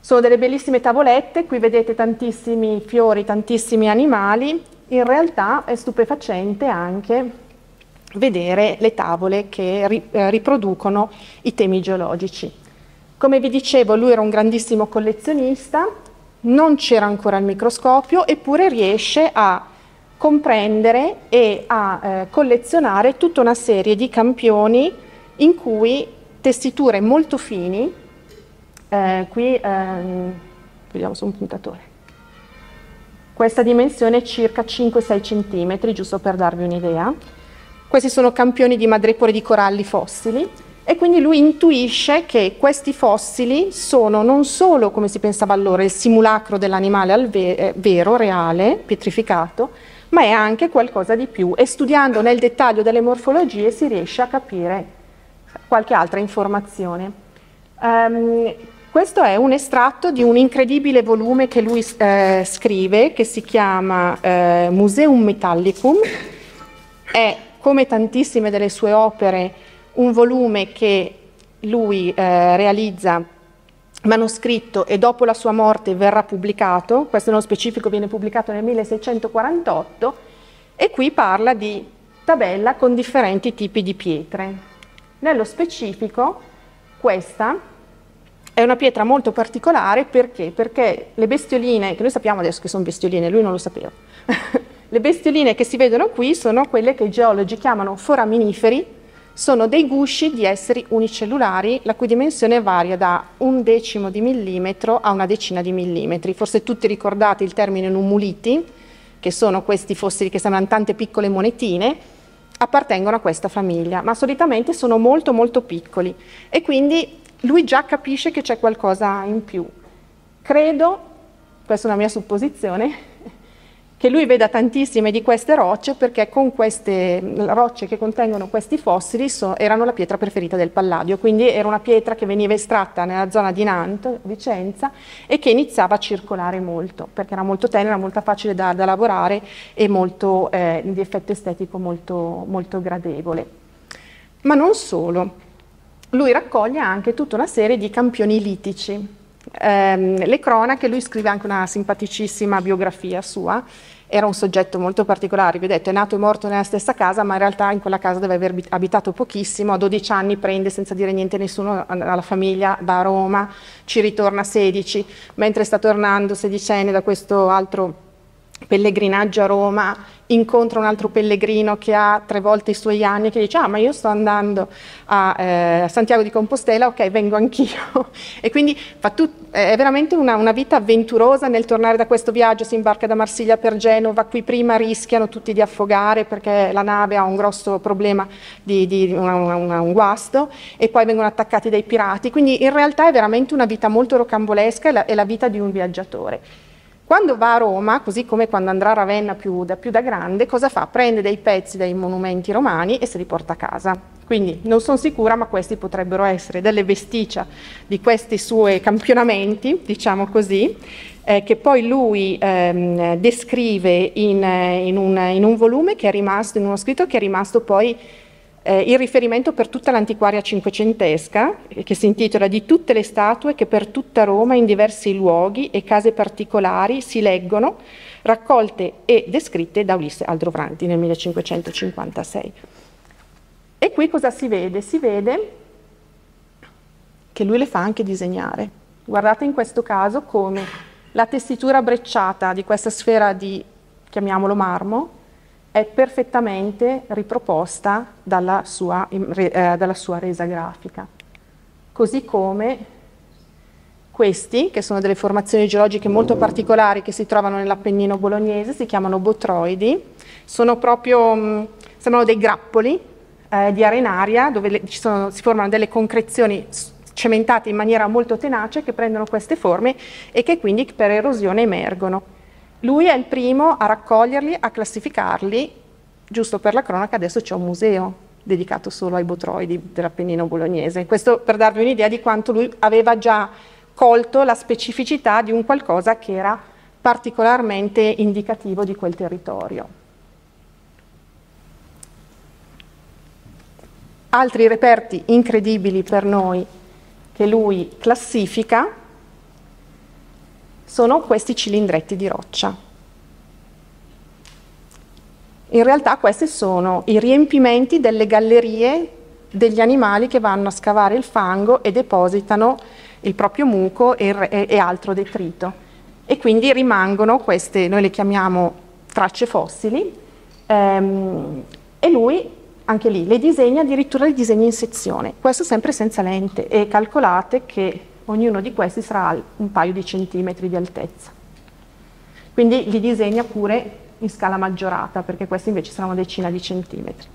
Sono delle bellissime tavolette, qui vedete tantissimi fiori, tantissimi animali, in realtà è stupefacente anche vedere le tavole che ri, eh, riproducono i temi geologici. Come vi dicevo, lui era un grandissimo collezionista, non c'era ancora il microscopio, eppure riesce a comprendere e a eh, collezionare tutta una serie di campioni in cui testiture molto fini, eh, qui ehm, vediamo su un puntatore, questa dimensione è circa 5-6 cm, giusto per darvi un'idea. Questi sono campioni di madrepore di coralli fossili e quindi lui intuisce che questi fossili sono non solo, come si pensava allora, il simulacro dell'animale ve eh, vero, reale, pietrificato, ma è anche qualcosa di più e studiando nel dettaglio delle morfologie si riesce a capire qualche altra informazione. Um, questo è un estratto di un incredibile volume che lui eh, scrive, che si chiama eh, Museum Metallicum. È, come tantissime delle sue opere, un volume che lui eh, realizza manoscritto e dopo la sua morte verrà pubblicato, questo nello specifico viene pubblicato nel 1648, e qui parla di tabella con differenti tipi di pietre. Nello specifico questa è una pietra molto particolare perché? Perché le bestioline, che noi sappiamo adesso che sono bestioline, lui non lo sapeva, le bestioline che si vedono qui sono quelle che i geologi chiamano foraminiferi, sono dei gusci di esseri unicellulari la cui dimensione varia da un decimo di millimetro a una decina di millimetri. Forse tutti ricordate il termine numuliti, che sono questi fossili che sembrano tante piccole monetine, appartengono a questa famiglia, ma solitamente sono molto molto piccoli e quindi lui già capisce che c'è qualcosa in più. Credo, questa è una mia supposizione, che lui veda tantissime di queste rocce perché con queste rocce che contengono questi fossili so, erano la pietra preferita del Palladio, quindi era una pietra che veniva estratta nella zona di Nantes, Vicenza, e che iniziava a circolare molto, perché era molto tenera, molto facile da, da lavorare e molto, eh, di effetto estetico molto, molto gradevole. Ma non solo lui raccoglie anche tutta una serie di campioni litici. Eh, le cronache, lui scrive anche una simpaticissima biografia sua, era un soggetto molto particolare, vi ho detto è nato e morto nella stessa casa, ma in realtà in quella casa deve aver abitato pochissimo, a 12 anni prende senza dire niente a nessuno alla famiglia va a Roma, ci ritorna a 16, mentre sta tornando 16 anni da questo altro pellegrinaggio a Roma, incontra un altro pellegrino che ha tre volte i suoi anni e che dice ah ma io sto andando a eh, Santiago di Compostela, ok vengo anch'io. e quindi è veramente una, una, vita avventurosa nel tornare da questo viaggio, si imbarca da Marsiglia per Genova, qui prima rischiano tutti di affogare perché la nave ha un grosso problema di, di una, una, un guasto e poi vengono attaccati dai pirati, quindi in realtà è veramente una vita molto rocambolesca e la, è la vita di un viaggiatore. Quando va a Roma, così come quando andrà a Ravenna più da, più da grande, cosa fa? Prende dei pezzi dai monumenti romani e se li porta a casa. Quindi non sono sicura, ma questi potrebbero essere delle vestigia di questi suoi campionamenti, diciamo così, eh, che poi lui ehm, descrive in, in, un, in, un, volume che è rimasto, in uno scritto che è rimasto poi eh, il riferimento per tutta l'antiquaria cinquecentesca, eh, che si intitola Di tutte le statue che per tutta Roma in diversi luoghi e case particolari si leggono, raccolte e descritte da Ulisse Aldrovranti nel 1556. E qui cosa si vede? Si vede che lui le fa anche disegnare. Guardate in questo caso come la tessitura brecciata di questa sfera di, chiamiamolo marmo, è perfettamente riproposta dalla sua, eh, dalla sua resa grafica. Così come questi, che sono delle formazioni geologiche molto particolari che si trovano nell'Appennino bolognese, si chiamano botroidi, sono proprio, mh, mm, sembrano dei grappoli eh, di arenaria dove le, sono, si formano delle concrezioni cementate in maniera molto tenace che prendono queste forme e che quindi per erosione emergono. Lui è il primo a raccoglierli, a classificarli, giusto per la cronaca adesso c'è un museo dedicato solo ai botroidi dell'Appennino bolognese. Questo per darvi un'idea di quanto lui aveva già colto la specificità di un qualcosa che era particolarmente indicativo di quel territorio. Altri reperti incredibili per noi che lui classifica sono questi cilindretti di roccia. In realtà questi sono i riempimenti delle gallerie degli animali che vanno a scavare il fango e depositano il proprio muco e, e altro detrito. E quindi rimangono queste, noi le chiamiamo tracce fossili, ehm, e lui anche lì le disegna, addirittura le disegna in sezione, questo sempre senza lente e calcolate che ognuno di questi sarà un paio di centimetri di altezza. Quindi li disegna pure in scala maggiorata, perché questi invece saranno una decina di centimetri.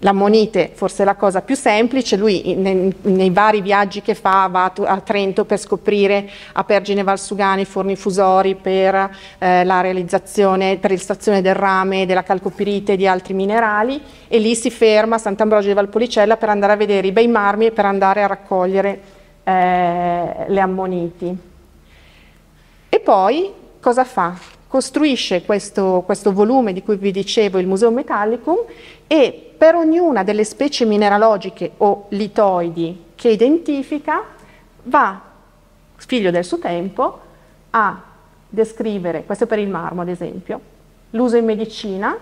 L'ammonite forse è la cosa più semplice, lui nei, nei vari viaggi che fa va a, Trento per scoprire a Pergine Valsugani forni fusori per eh, la realizzazione, per l'estrazione del rame, della calcopirite e di altri minerali e lì si ferma a Sant'Ambrogio di Valpolicella per andare a vedere i bei marmi e per andare a raccogliere eh, le ammoniti. E poi cosa fa? Costruisce questo, questo volume di cui vi dicevo, il Museum Metallicum e per ognuna delle specie mineralogiche o litoidi che identifica va, figlio del suo tempo, a descrivere, questo per il marmo ad esempio, l'uso in medicina,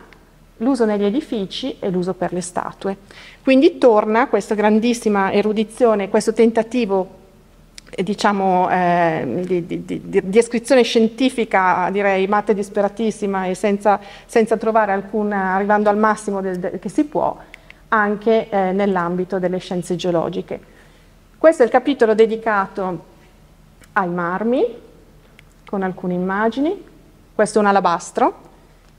l'uso negli edifici e l'uso per le statue. Quindi torna questa grandissima erudizione, questo tentativo eh, diciamo, eh, di, di, di, di, iscrizione scientifica, direi matte e disperatissima e senza, senza, trovare alcuna, arrivando al massimo del, del, che si può, anche eh, nell'ambito delle scienze geologiche. Questo è il capitolo dedicato ai marmi, con alcune immagini. Questo è un alabastro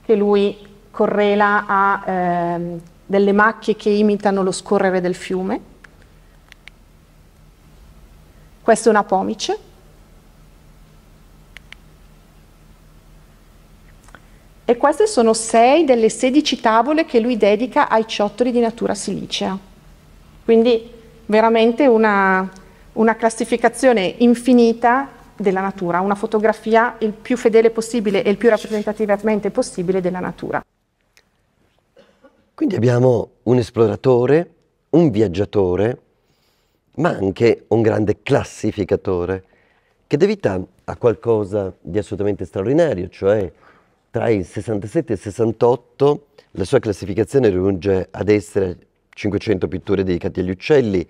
che lui correla a eh, delle macchie che imitano lo scorrere del fiume questa è una pomice. E queste sono sei delle 16 tavole che lui dedica ai ciottoli di natura silicea. Quindi veramente una, una classificazione infinita della natura, una fotografia il più fedele possibile e il più rappresentativamente possibile della natura. Quindi abbiamo un esploratore, un viaggiatore, ma anche un grande classificatore che devita a qualcosa di assolutamente straordinario, cioè tra il 67 e il 68 la sua classificazione giunge ad essere 500 pitture dedicate agli uccelli,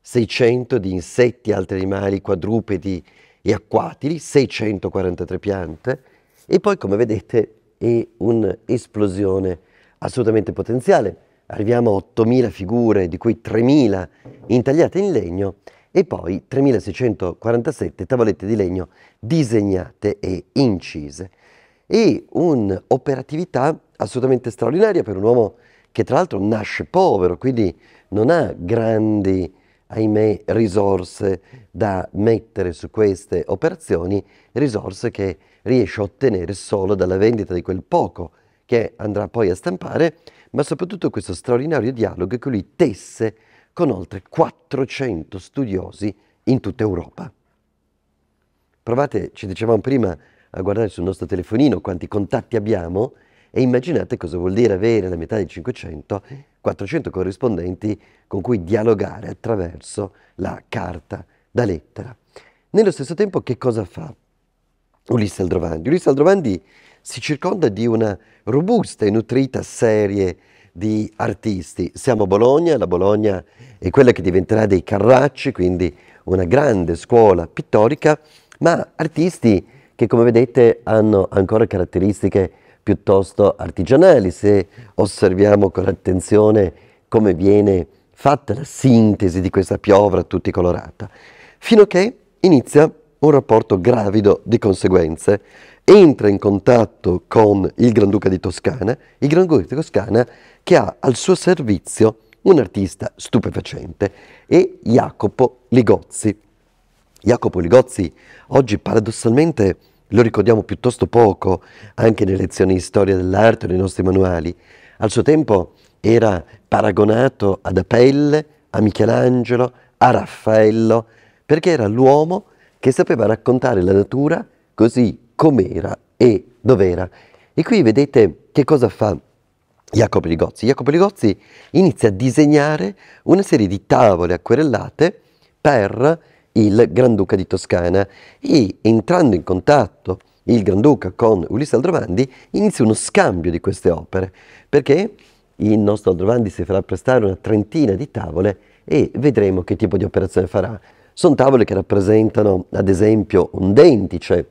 600 di insetti, e altri animali, quadrupedi e acquatili, 643 piante e poi come vedete è un'esplosione assolutamente potenziale arriviamo a 8.000 figure, di cui 3.000 intagliate in legno e poi 3.647 tavolette di legno disegnate e incise. E un'operatività assolutamente straordinaria per un uomo che tra l'altro nasce povero, quindi non ha grandi, ahimè, risorse da mettere su queste operazioni, risorse che riesce a ottenere solo dalla vendita di quel poco che andrà poi a stampare, ma soprattutto questo straordinario dialogo che lui tesse con oltre 400 studiosi in tutta Europa. Provate, ci dicevamo prima, a guardare sul nostro telefonino quanti contatti abbiamo e immaginate cosa vuol dire avere la metà del 500, 400 corrispondenti con cui dialogare attraverso la carta da lettera. Nello stesso tempo che cosa fa Ulisse Aldrovandi? Ulisse Aldrovandi si circonda di una robusta e nutrita serie di artisti. Siamo a Bologna, la Bologna è quella che diventerà dei Carracci, quindi una grande scuola pittorica, ma artisti che come vedete hanno ancora caratteristiche piuttosto artigianali, se osserviamo con attenzione come viene fatta la sintesi di questa piovra tutti colorata, fino a che inizia un rapporto gravido di conseguenze, entra in contatto con il Granduca di Toscana, il Granduca di Toscana che ha al suo servizio un artista stupefacente e Jacopo Ligozzi. Jacopo Ligozzi oggi paradossalmente lo ricordiamo piuttosto poco anche nelle lezioni di storia dell'arte nei nostri manuali. Al suo tempo era paragonato ad Apelle, a Michelangelo, a Raffaello, perché era l'uomo che sapeva raccontare la natura così com'era e dov'era. E qui vedete che cosa fa Jacopo Ligozzi. Jacopo Ligozzi inizia a disegnare una serie di tavole acquerellate per il Granduca di Toscana e entrando in contatto il Granduca con Ulisse Aldrovandi inizia uno scambio di queste opere perché il nostro Aldrovandi si farà prestare una trentina di tavole e vedremo che tipo di operazione farà. Sono tavole che rappresentano ad esempio un dentice,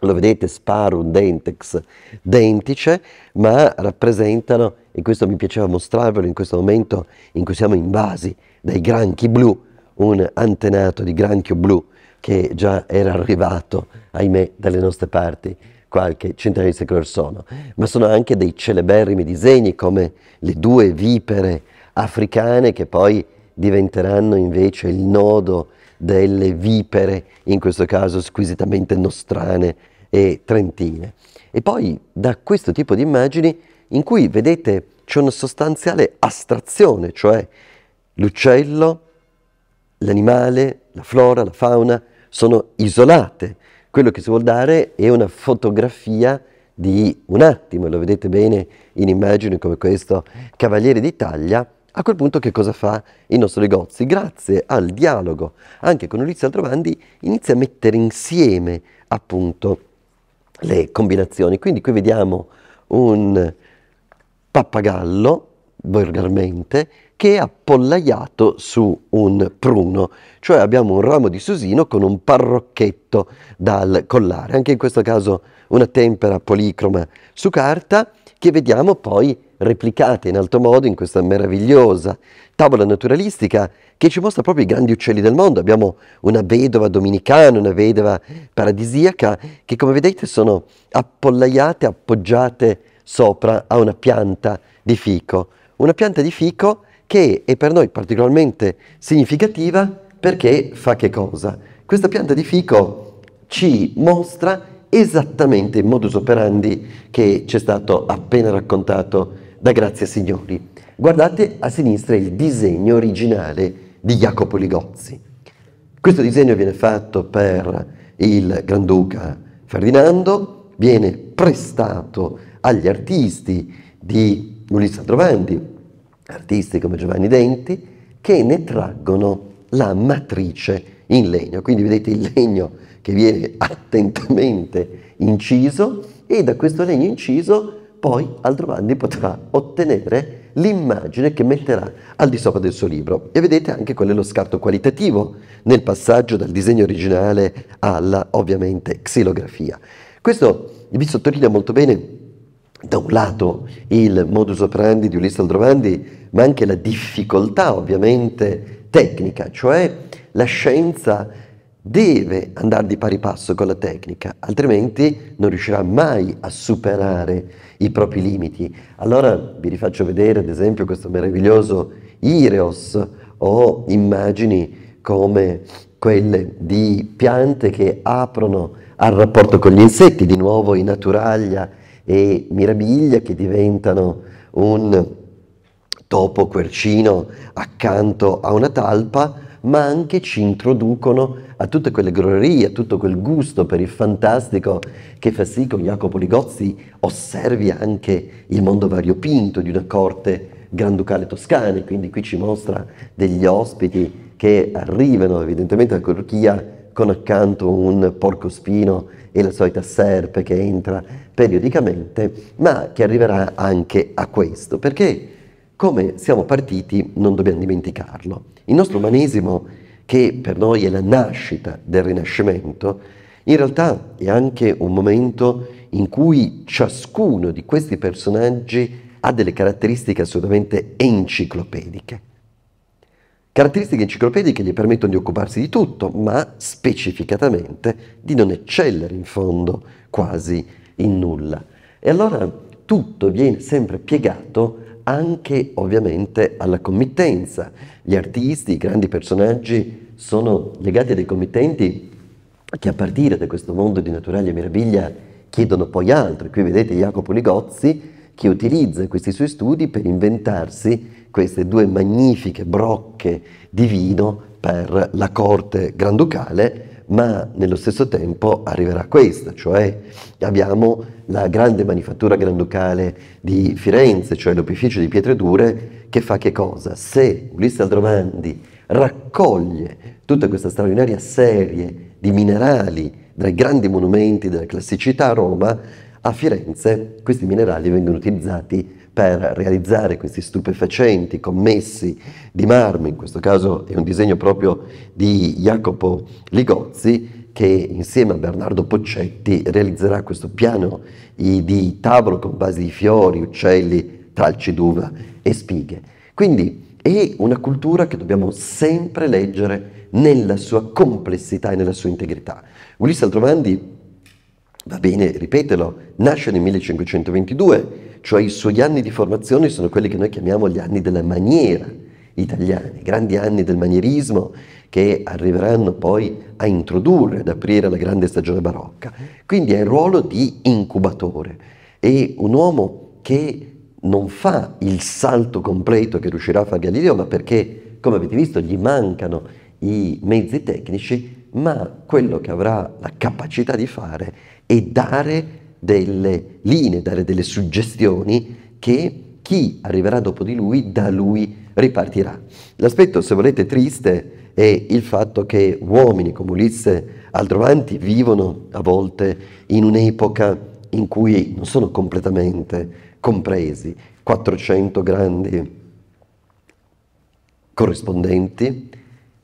lo vedete sparum, dentex, dentice, ma rappresentano, e questo mi piaceva mostrarvelo in questo momento in cui siamo invasi dai granchi blu, un antenato di granchio blu che già era arrivato, ahimè, dalle nostre parti qualche centinaio di secoli or sono, ma sono anche dei celeberrimi disegni come le due vipere africane che poi diventeranno invece il nodo delle vipere, in questo caso squisitamente nostrane e trentine. E poi da questo tipo di immagini in cui vedete c'è una sostanziale astrazione, cioè l'uccello, l'animale, la flora, la fauna sono isolate. Quello che si vuol dare è una fotografia di un attimo, lo vedete bene in immagini come questo Cavaliere d'Italia, a quel punto che cosa fa il nostro Legozzi? Grazie al dialogo anche con Ulizio Altrovandi inizia a mettere insieme appunto le combinazioni. Quindi qui vediamo un pappagallo volgarmente che è appollaiato su un pruno, cioè abbiamo un ramo di susino con un parrocchetto dal collare, anche in questo caso una tempera policroma su carta che vediamo poi replicate in alto modo in questa meravigliosa tavola naturalistica che ci mostra proprio i grandi uccelli del mondo. Abbiamo una vedova dominicana, una vedova paradisiaca, che come vedete sono appollaiate, appoggiate sopra a una pianta di fico. Una pianta di fico che è per noi particolarmente significativa perché fa che cosa? Questa pianta di fico ci mostra esattamente il modus operandi che ci è stato appena raccontato da Grazia Signori. Guardate a sinistra il disegno originale di Jacopo Ligozzi. Questo disegno viene fatto per il Granduca Ferdinando, viene prestato agli artisti di Ulisse Aldrovandi, artisti come Giovanni Denti, che ne traggono la matrice in legno. Quindi vedete il legno che viene attentamente inciso e da questo legno inciso poi Aldrovandi potrà ottenere l'immagine che metterà al di sopra del suo libro. E vedete anche quello è lo scarto qualitativo nel passaggio dal disegno originale alla ovviamente xilografia. Questo vi sottolinea molto bene da un lato il modus operandi di Ulisse Aldrovandi, ma anche la difficoltà ovviamente tecnica, cioè la scienza deve andare di pari passo con la tecnica, altrimenti non riuscirà mai a superare i propri limiti. Allora vi rifaccio vedere ad esempio questo meraviglioso Ireos o immagini come quelle di piante che aprono al rapporto con gli insetti, di nuovo in Naturaglia e Mirabilia che diventano un topo quercino accanto a una talpa, ma anche ci introducono a tutte quelle glorie, a tutto quel gusto per il fantastico che fa sì che Jacopo Ligozzi osservi anche il mondo variopinto di una corte granducale toscana, quindi qui ci mostra degli ospiti che arrivano evidentemente alla Turchia con accanto un porco spino e la solita serpe che entra periodicamente, ma che arriverà anche a questo, perché come siamo partiti non dobbiamo dimenticarlo. Il nostro umanesimo, che per noi è la nascita del Rinascimento, in realtà è anche un momento in cui ciascuno di questi personaggi ha delle caratteristiche assolutamente enciclopediche. Caratteristiche enciclopediche gli permettono di occuparsi di tutto, ma specificatamente di non eccellere in fondo quasi in nulla. E allora tutto viene sempre piegato anche ovviamente alla committenza. Gli artisti, i grandi personaggi sono legati a dei committenti che a partire da questo mondo di naturale meraviglia chiedono poi altro. Qui vedete Jacopo Ligozzi che utilizza questi suoi studi per inventarsi queste due magnifiche brocche di vino per la corte granducale ma nello stesso tempo arriverà questa, cioè abbiamo la grande manifattura granducale di Firenze, cioè l'opificio di pietre dure, che fa che cosa? Se Ulisse Aldrovandi raccoglie tutta questa straordinaria serie di minerali dai grandi monumenti della classicità a Roma, a Firenze questi minerali vengono utilizzati per realizzare questi stupefacenti commessi di marmo, in questo caso è un disegno proprio di Jacopo Ligozzi, che insieme a Bernardo Poccetti realizzerà questo piano di tavolo con vasi di fiori, uccelli, tralci d'uva e spighe. Quindi è una cultura che dobbiamo sempre leggere nella sua complessità e nella sua integrità. Ulisse Altrovandi, va bene ripeterlo, nasce nel 1522, cioè i suoi anni di formazione sono quelli che noi chiamiamo gli anni della maniera italiana, i grandi anni del manierismo che arriveranno poi a introdurre, ad aprire la grande stagione barocca. Quindi è il ruolo di incubatore, è un uomo che non fa il salto completo che riuscirà a fare Galileo, ma perché, come avete visto, gli mancano i mezzi tecnici, ma quello che avrà la capacità di fare è dare delle linee, dare delle suggestioni che chi arriverà dopo di lui, da lui ripartirà. L'aspetto, se volete, triste è il fatto che uomini come Ulisse Aldrovanti vivono a volte in un'epoca in cui non sono completamente compresi 400 grandi corrispondenti,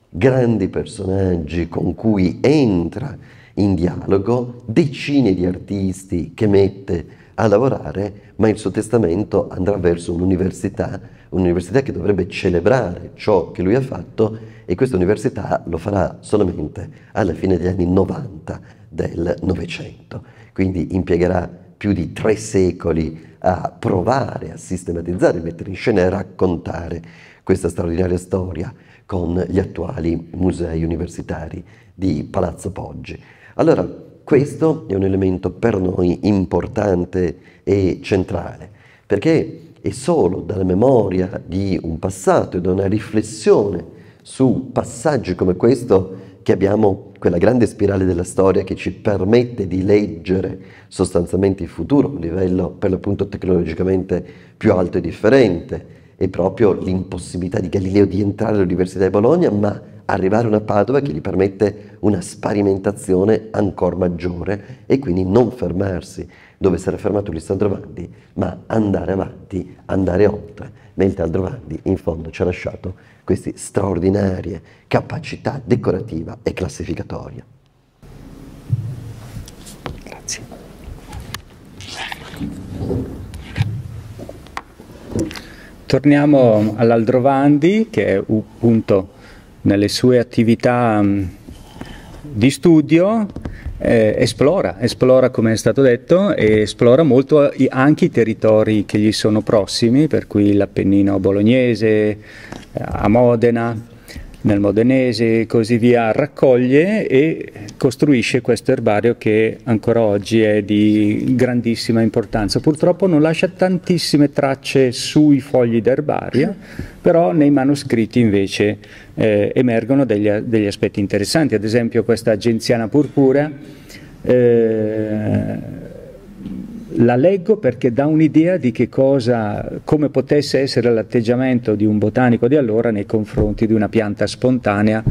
grandi personaggi con cui entra in dialogo, decine di artisti che mette a lavorare, ma il suo testamento andrà verso un'università, un'università che dovrebbe celebrare ciò che lui ha fatto e questa università lo farà solamente alla fine degli anni 90 del Novecento. Quindi impiegherà più di tre secoli a provare, a sistematizzare, a mettere in scena e a raccontare questa straordinaria storia con gli attuali musei universitari di Palazzo Poggi. Allora, questo è un elemento per noi importante e centrale, perché è solo dalla memoria di un passato e da una riflessione su passaggi come questo che abbiamo quella grande spirale della storia che ci permette di leggere sostanzialmente il futuro a un livello per l'appunto tecnologicamente più alto e differente È proprio l'impossibilità di Galileo di entrare all'Università di Bologna ma arrivare a una Padova che gli permette una sperimentazione ancora maggiore e quindi non fermarsi dove si era fermato Lissandro Vanti, ma andare avanti, andare oltre. Mentre Aldo Vanti in fondo ci ha lasciato queste straordinarie capacità decorativa e classificatoria. Grazie. Torniamo all'Aldrovandi, che è appunto nelle sue attività mm, di studio eh, esplora, esplora come è stato detto, e esplora molto eh, anche i territori che gli sono prossimi, per cui l'Appennino bolognese, eh, a Modena, nel Modenese e così via, raccoglie e costruisce questo erbario che ancora oggi è di grandissima importanza. Purtroppo non lascia tantissime tracce sui fogli d'erbario, però nei manoscritti invece eh, emergono degli, degli, aspetti interessanti, ad esempio questa genziana purpura. Eh, la leggo perché dà un'idea di cosa, come potesse essere l'atteggiamento di un botanico di allora nei confronti di una pianta spontanea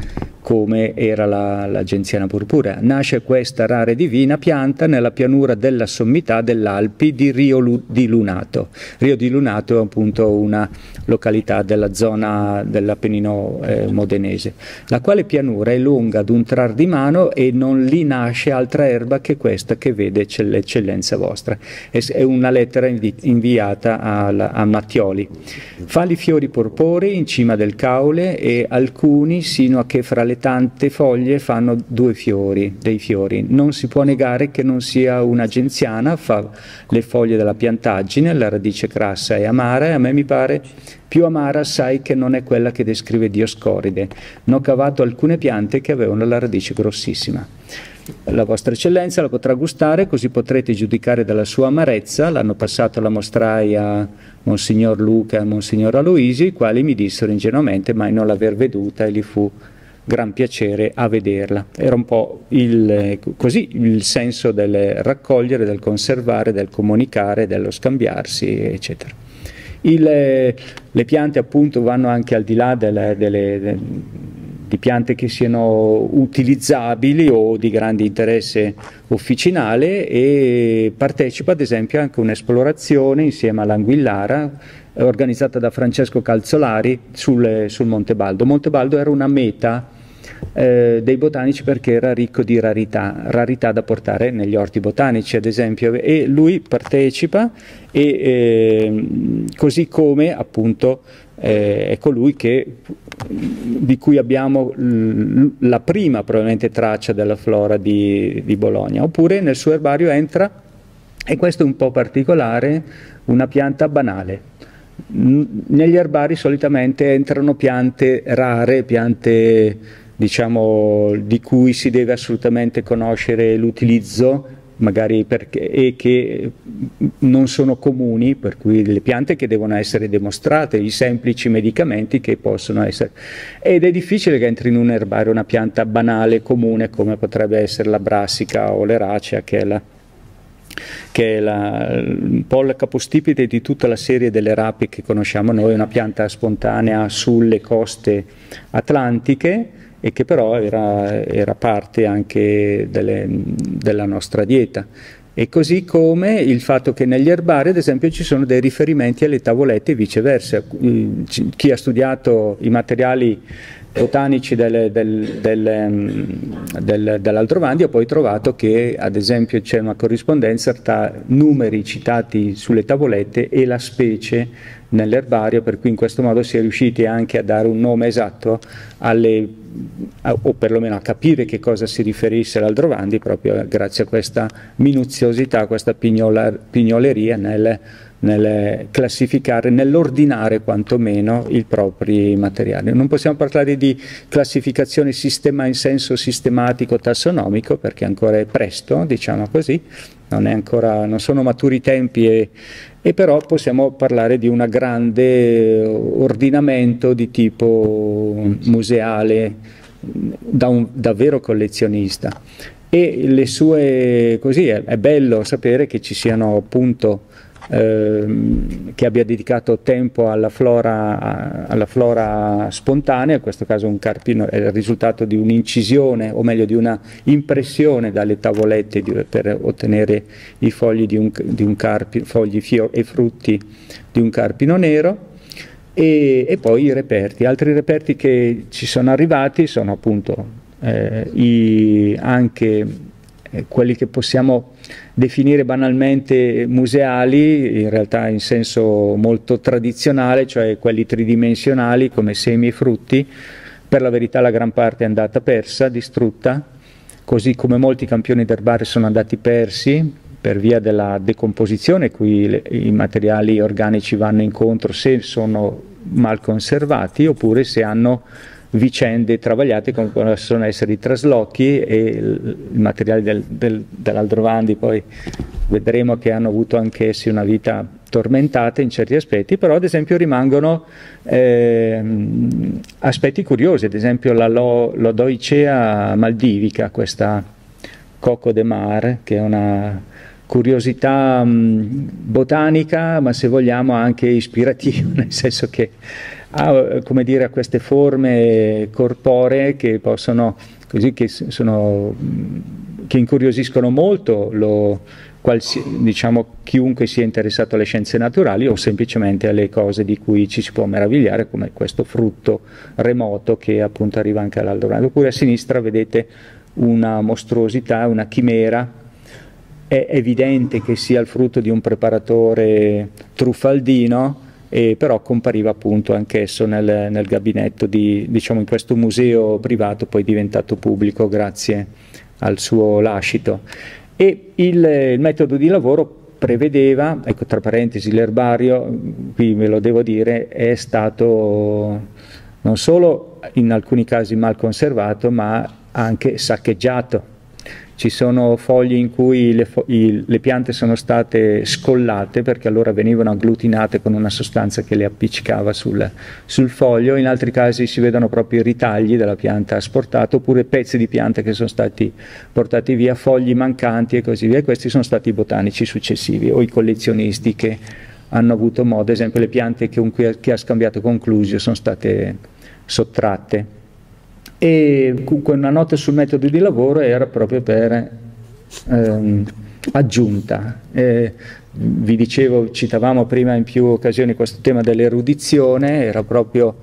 come era la, la genziana purpurea. Nasce questa rara e divina pianta nella pianura della sommità dell'Alpi di Rio Lu, di Lunato. Rio di Lunato è appunto una località della zona dell'Appennino eh, modenese, la quale pianura è lunga ad un trar di mano e non lì nasce altra erba che questa che vede l'eccellenza vostra. È una lettera inviata a, a Mattioli. Fa i fiori porpori in cima del caule e alcuni sino a che fra le le tante foglie fanno due fiori, dei fiori. Non si può negare che non sia una genziana, fa le foglie della piantaggine, la radice crassa è amara e a me mi pare più amara sai che non è quella che descrive Dioscoride. Ne ho cavato alcune piante che avevano la radice grossissima. La vostra eccellenza la potrà gustare, così potrete giudicare dalla sua amarezza. L'hanno passato la mostrai a Monsignor Luca e a Monsignor Aloisi, i quali mi dissero ingenuamente mai non l'aver veduta e gli fu gran piacere a vederla. Era un po' il, così il senso del raccogliere, del conservare, del comunicare, dello scambiarsi, eccetera. Il, le piante appunto vanno anche al di là delle, delle, di piante che siano utilizzabili o di grande interesse officinale e partecipa ad esempio anche un'esplorazione insieme all'anguillara eh, organizzata da Francesco Calzolari sul, sul Monte Baldo era una meta eh, dei botanici perché era ricco di rarità, rarità da portare negli orti botanici ad esempio e lui partecipa e, eh, così come appunto eh, è colui ecco che, di cui abbiamo la prima probabilmente traccia della flora di, di Bologna oppure nel suo erbario entra e questo è un po' particolare una pianta banale negli erbari solitamente entrano piante rare, piante diciamo, di cui si deve assolutamente conoscere l'utilizzo magari perché, e che non sono comuni, per cui le piante che devono essere dimostrate, i semplici medicamenti che possono essere. Ed è difficile che entri in un erbario una pianta banale, comune, come potrebbe essere la brassica o l'eracea, che è la, che è la, un po' la capostipite di tutta la serie delle rapi che conosciamo noi, una pianta spontanea sulle coste atlantiche e che però era, era parte anche delle, della nostra dieta. E così come il fatto che negli erbari, ad esempio, ci sono dei riferimenti alle tavolette e viceversa. Mm, chi ha studiato i materiali botanici del, del, ehm, del, dell'Altrovandia ho poi trovato che ad esempio c'è una corrispondenza tra numeri citati sulle tavolette e la specie nell'erbario, per cui in questo modo si è riusciti anche a dare un nome esatto alle, a, o perlomeno a capire che cosa si riferisse l'Aldrovandi proprio grazie a questa minuziosità, a questa pignola, pignoleria nel nel eh, classificare, nell'ordinare quantomeno i propri materiali. Non possiamo parlare di classificazione sistema in senso sistematico tassonomico perché ancora è presto, diciamo così, non, ancora, non sono maturi i tempi e, e però possiamo parlare di un grande eh, ordinamento di tipo museale da un davvero collezionista e le sue così è, è bello sapere che ci siano appunto Ehm, che abbia dedicato tempo alla flora, alla flora, spontanea, in questo caso un carpino è il risultato di un'incisione o meglio di una impressione dalle tavolette di, per ottenere i fogli, di un, di un carpino, fogli e frutti di un carpino nero. E, e, poi i reperti. Altri reperti che ci sono arrivati sono appunto eh, i, anche eh, quelli che possiamo definire banalmente museali, in realtà in senso molto tradizionale, cioè quelli tridimensionali come semi e frutti, per la verità la gran parte è andata persa, distrutta, così come molti campioni d'erbare sono andati persi per via della decomposizione, cui i materiali organici vanno incontro se sono mal conservati oppure se hanno vicende travagliate come possono essere i traslochi e il materiale del, del, dell'Aldrovandi, poi vedremo che hanno avuto anch'essi una vita tormentata in certi aspetti, però ad esempio rimangono eh, aspetti curiosi, ad esempio la Lo, Lodoicea maldivica, questa Coco de Mar, che è una curiosità mh, botanica, ma se vogliamo anche ispirativa, nel senso che a, eh, dire, a queste forme corporee che, possono, così, che, sono, che incuriosiscono molto lo, qualsi, diciamo, chiunque sia interessato alle scienze naturali o semplicemente alle cose di cui ci si può meravigliare, come questo frutto remoto che appunto arriva anche all'Aldorado. Oppure a sinistra vedete una mostruosità, una chimera è evidente che sia il frutto di un preparatore truffaldino e però compariva appunto anch'esso nel, nel gabinetto di diciamo, in questo museo privato poi diventato pubblico grazie al suo lascito. E il, il metodo di lavoro prevedeva, ecco tra parentesi l'erbario, qui ve lo devo dire, è stato non solo in alcuni casi mal conservato ma anche saccheggiato ci sono foglie in cui le, fo i, le, piante sono state scollate perché allora venivano agglutinate con una sostanza che le appiccicava sul, sul foglio, in altri casi si vedono proprio i ritagli della pianta asportata oppure pezzi di piante che sono stati portati via, fogli mancanti e così via, e questi sono stati i botanici successivi o i collezionisti che hanno avuto modo, ad esempio le piante che, che ha scambiato conclusio sono state sottratte e una nota sul metodo di lavoro era proprio per ehm, aggiunta. Eh, vi dicevo, citavamo prima in più occasioni questo tema dell'erudizione, era proprio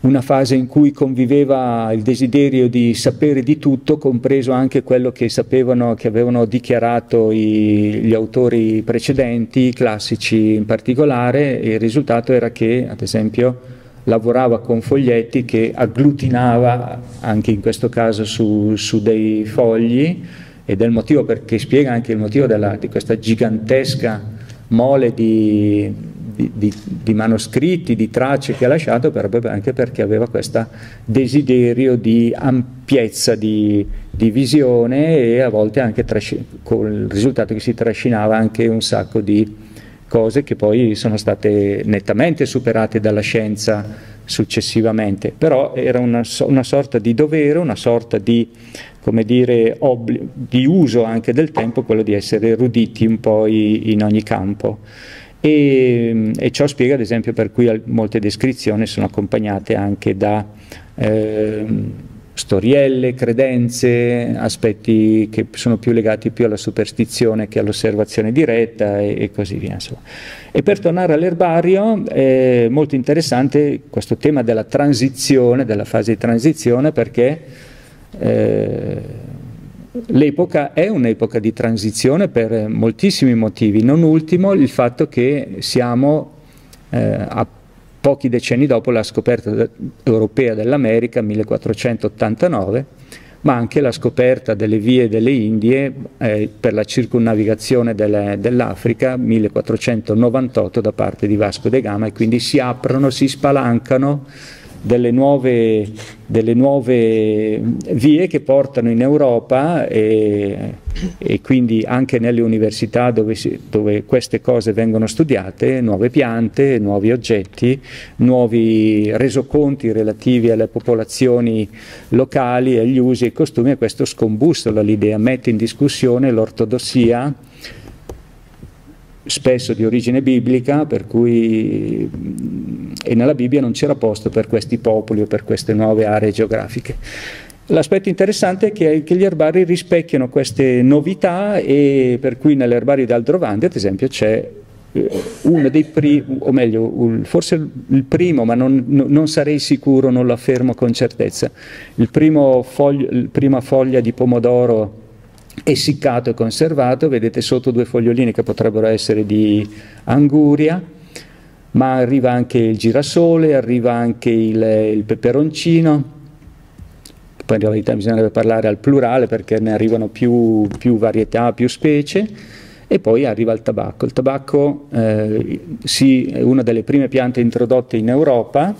una fase in cui conviveva il desiderio di sapere di tutto, compreso anche quello che sapevano, che avevano dichiarato i, gli autori precedenti, i classici in particolare, e il risultato era che, ad esempio, lavorava con foglietti che agglutinava anche in questo caso su, su dei fogli ed è il motivo perché spiega anche il motivo della, di questa gigantesca mole di, di, di, di, manoscritti, di tracce che ha lasciato, però anche perché aveva questo desiderio di ampiezza di, di visione e a volte anche trasci- con il risultato che si trascinava anche un sacco di cose che poi sono state nettamente superate dalla scienza successivamente, però era una, una sorta di dovere, una sorta di, come dire, di, uso anche del tempo, quello di essere eruditi un po' i, in ogni campo. E, e, ciò spiega ad esempio per cui molte descrizioni sono accompagnate anche da... Eh, storielle, credenze, aspetti che sono più legati più alla superstizione che all'osservazione diretta e, e così via. Insomma. E per tornare all'erbario è molto interessante questo tema della transizione, della fase di transizione, perché eh, l'epoca è un'epoca di transizione per moltissimi motivi, non ultimo il fatto che siamo eh, a pochi decenni dopo la scoperta europea dell'America, 1489, ma anche la scoperta delle vie delle Indie eh, per la circunnavigazione dell'Africa, 1498 da parte di Vasco de Gama, e quindi si aprono, si spalancano delle nuove, delle nuove vie che portano in Europa e, e quindi anche nelle università dove, si, dove, queste cose vengono studiate, nuove piante, nuovi oggetti, nuovi resoconti relativi alle popolazioni locali, agli usi e ai costumi e questo scombussola l'idea, mette in discussione l'ortodossia spesso di origine biblica, per cui e nella Bibbia non c'era posto per questi popoli o per queste nuove aree geografiche. L'aspetto interessante è che, che, gli erbari rispecchiano queste novità e per cui nell'erbario di Aldrovandi, ad esempio, c'è eh, uno dei primi, o meglio, forse il primo, ma non, non, sarei sicuro, non lo affermo con certezza, il primo foglio, prima foglia di pomodoro essiccato e conservato, vedete sotto due foglioline che potrebbero essere di anguria, ma arriva anche il girasole, arriva anche il, il peperoncino, poi in realtà bisognerebbe parlare al plurale perché ne arrivano più, più varietà, più specie, e poi arriva il tabacco. Il tabacco eh, sì, è una delle prime piante introdotte in Europa,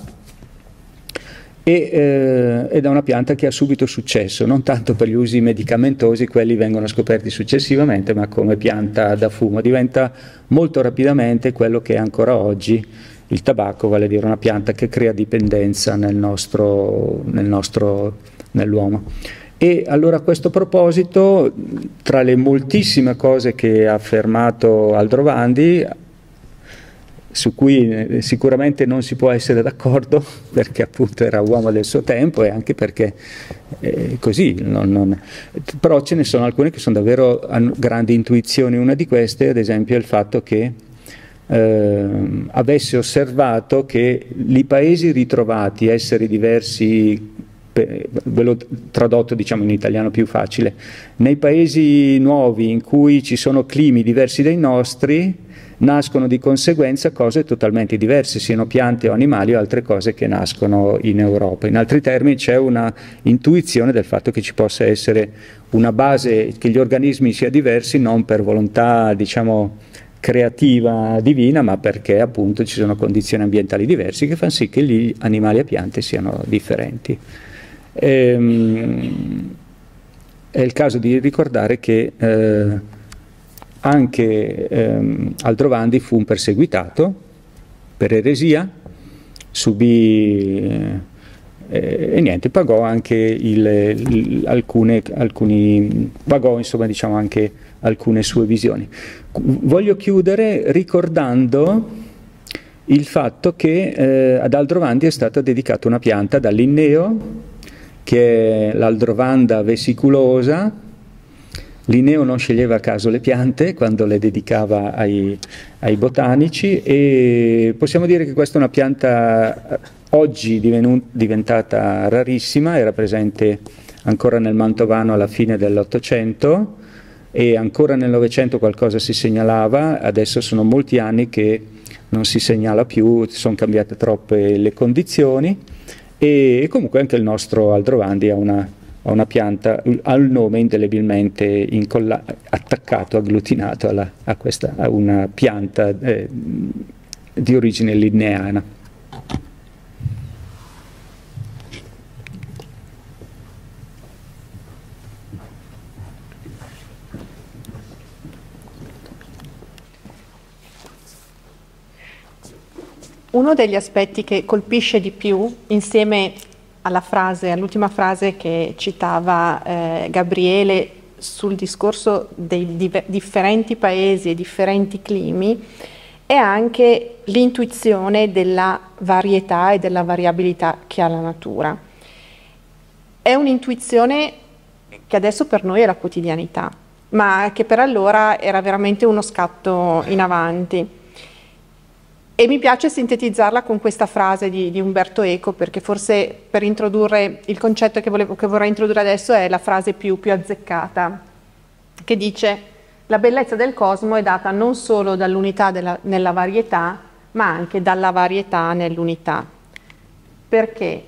e, eh, ed è una pianta che ha subito successo, non tanto per gli usi medicamentosi, quelli vengono scoperti successivamente, ma come pianta da fumo. Diventa molto rapidamente quello che è ancora oggi il tabacco, vale a dire una pianta che crea dipendenza nel nostro, nel nostro, nell'uomo. E allora a questo proposito, tra le moltissime cose che ha affermato Aldrovandi, su cui eh, sicuramente non si può essere d'accordo perché appunto era uomo del suo tempo e anche perché è eh, così, non, non. però ce ne sono alcune che sono davvero grandi intuizioni, una di queste ad esempio è il fatto che eh, avesse osservato che i paesi ritrovati, esseri diversi, ve l'ho tradotto diciamo in italiano più facile, nei paesi nuovi in cui ci sono climi diversi dai nostri, nascono di conseguenza cose totalmente diverse, siano piante o animali o altre cose che nascono in Europa. In altri termini c'è una intuizione del fatto che ci possa essere una base, che gli organismi siano diversi non per volontà, diciamo, creativa divina, ma perché appunto ci sono condizioni ambientali diverse che fanno sì che gli animali e piante siano differenti. Ehm, è il caso di ricordare che eh, anche ehm, Aldrovandi fu un perseguitato per eresia, subì eh, e niente, pagò anche, il, il, alcune, alcuni, pagò, insomma, diciamo anche alcune sue visioni. Voglio chiudere ricordando il fatto che eh, ad Aldrovandi è stata dedicata una pianta dall'Inneo, che è l'Aldrovanda vesiculosa, Linneo non sceglieva a caso le piante quando le dedicava ai, ai botanici e possiamo dire che questa è una pianta eh, oggi diventata rarissima, era presente ancora nel Mantovano alla fine dell'Ottocento e ancora nel Novecento qualcosa si segnalava, adesso sono molti anni che non si segnala più, sono cambiate troppe le condizioni e comunque anche il nostro Aldrovandi ha una a una pianta, ha il nome indelebilmente attaccato, agglutinato alla, a, questa, a, una pianta eh, di origine linneana. Uno degli aspetti che colpisce di più, insieme all'ultima frase che citava eh, Gabriele sul discorso dei di differenti paesi e differenti climi, è anche l'intuizione della varietà e della variabilità che ha la natura. È un'intuizione che adesso per noi è la quotidianità, ma che per allora era veramente uno scatto in avanti. E mi piace sintetizzarla con questa frase di, di Umberto Eco, perché forse per introdurre il concetto che, volevo, che vorrei introdurre adesso è la frase più, più azzeccata, che dice la bellezza del cosmo è data non solo dall'unità nella varietà, ma anche dalla varietà nell'unità. Perché?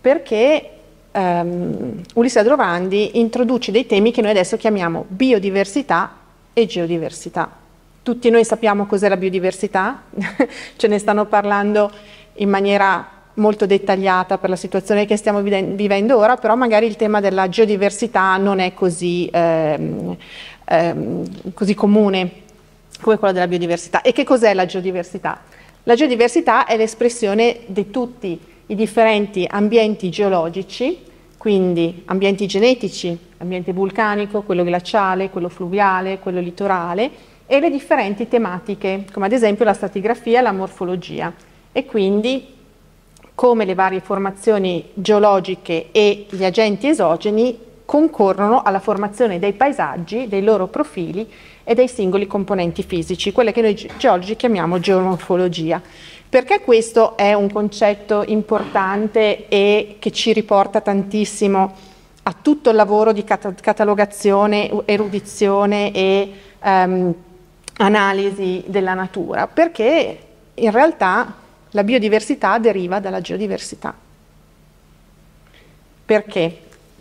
Perché um, Ulisse Adrovandi introduce dei temi che noi adesso chiamiamo biodiversità e geodiversità. Tutti noi sappiamo cos'è la biodiversità, ce ne stanno parlando in maniera molto dettagliata per la situazione che stiamo vivendo ora, però magari il tema della geodiversità non è così, ehm, ehm, così comune come quello della biodiversità. E che cos'è la geodiversità? La geodiversità è l'espressione di tutti i differenti ambienti geologici, quindi ambienti genetici, ambiente vulcanico, quello glaciale, quello fluviale, quello litorale, e le differenti tematiche, come ad esempio la stratigrafia e la morfologia, e quindi come le varie formazioni geologiche e gli agenti esogeni concorrono alla formazione dei paesaggi, dei loro profili e dei singoli componenti fisici, quelle che noi geologi chiamiamo geomorfologia. Perché questo è un concetto importante e che ci riporta tantissimo a tutto il lavoro di catalogazione, erudizione e ehm, analisi della natura, perché in realtà la biodiversità deriva dalla geodiversità. Perché?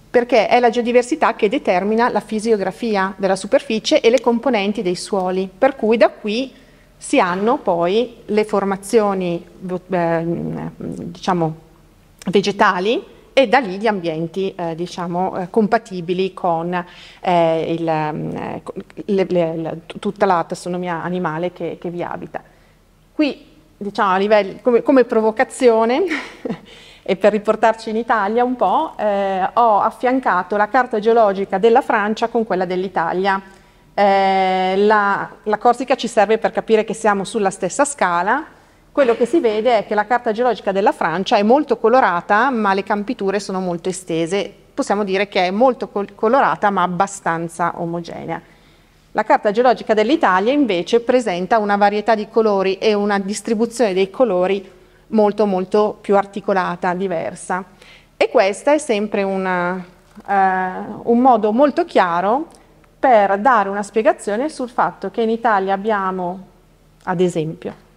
Perché è la geodiversità che determina la fisiografia della superficie e le componenti dei suoli, per cui da qui si hanno poi le formazioni eh, diciamo, vegetali e da lì gli ambienti eh, diciamo, eh, compatibili con eh, il, mm, le, le, le, tutta la tassonomia animale che, che vi abita. Qui, diciamo, livelli, come, come, provocazione, e per riportarci in Italia un po', eh, ho affiancato la carta geologica della Francia con quella dell'Italia. Eh, la, la Corsica ci serve per capire che siamo sulla stessa scala, quello che si vede è che la carta geologica della Francia è molto colorata, ma le campiture sono molto estese. Possiamo dire che è molto col colorata, ma abbastanza omogenea. La carta geologica dell'Italia invece presenta una varietà di colori e una distribuzione dei colori molto molto più articolata, diversa. E questo è sempre una, eh, un modo molto chiaro per dare una spiegazione sul fatto che in Italia abbiamo, ad esempio,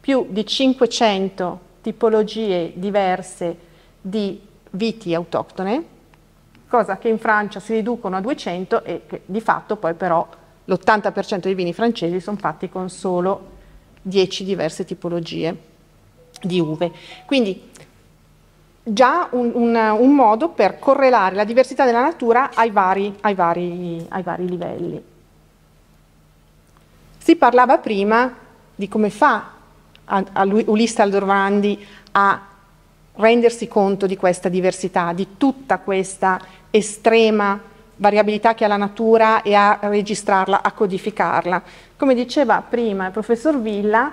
più di 500 tipologie diverse di viti autoctone, cosa che in Francia si riducono a 200 e che di fatto poi però l'80% dei vini francesi sono fatti con solo 10 diverse tipologie di uve. Quindi già un, un, un modo per correlare la diversità della natura ai vari, ai vari, ai vari livelli. Si parlava prima di come fa a, lui, Ulisse Aldorvandi a rendersi conto di questa diversità, di tutta questa estrema variabilità che ha la natura e a registrarla, a codificarla. Come diceva prima il professor Villa,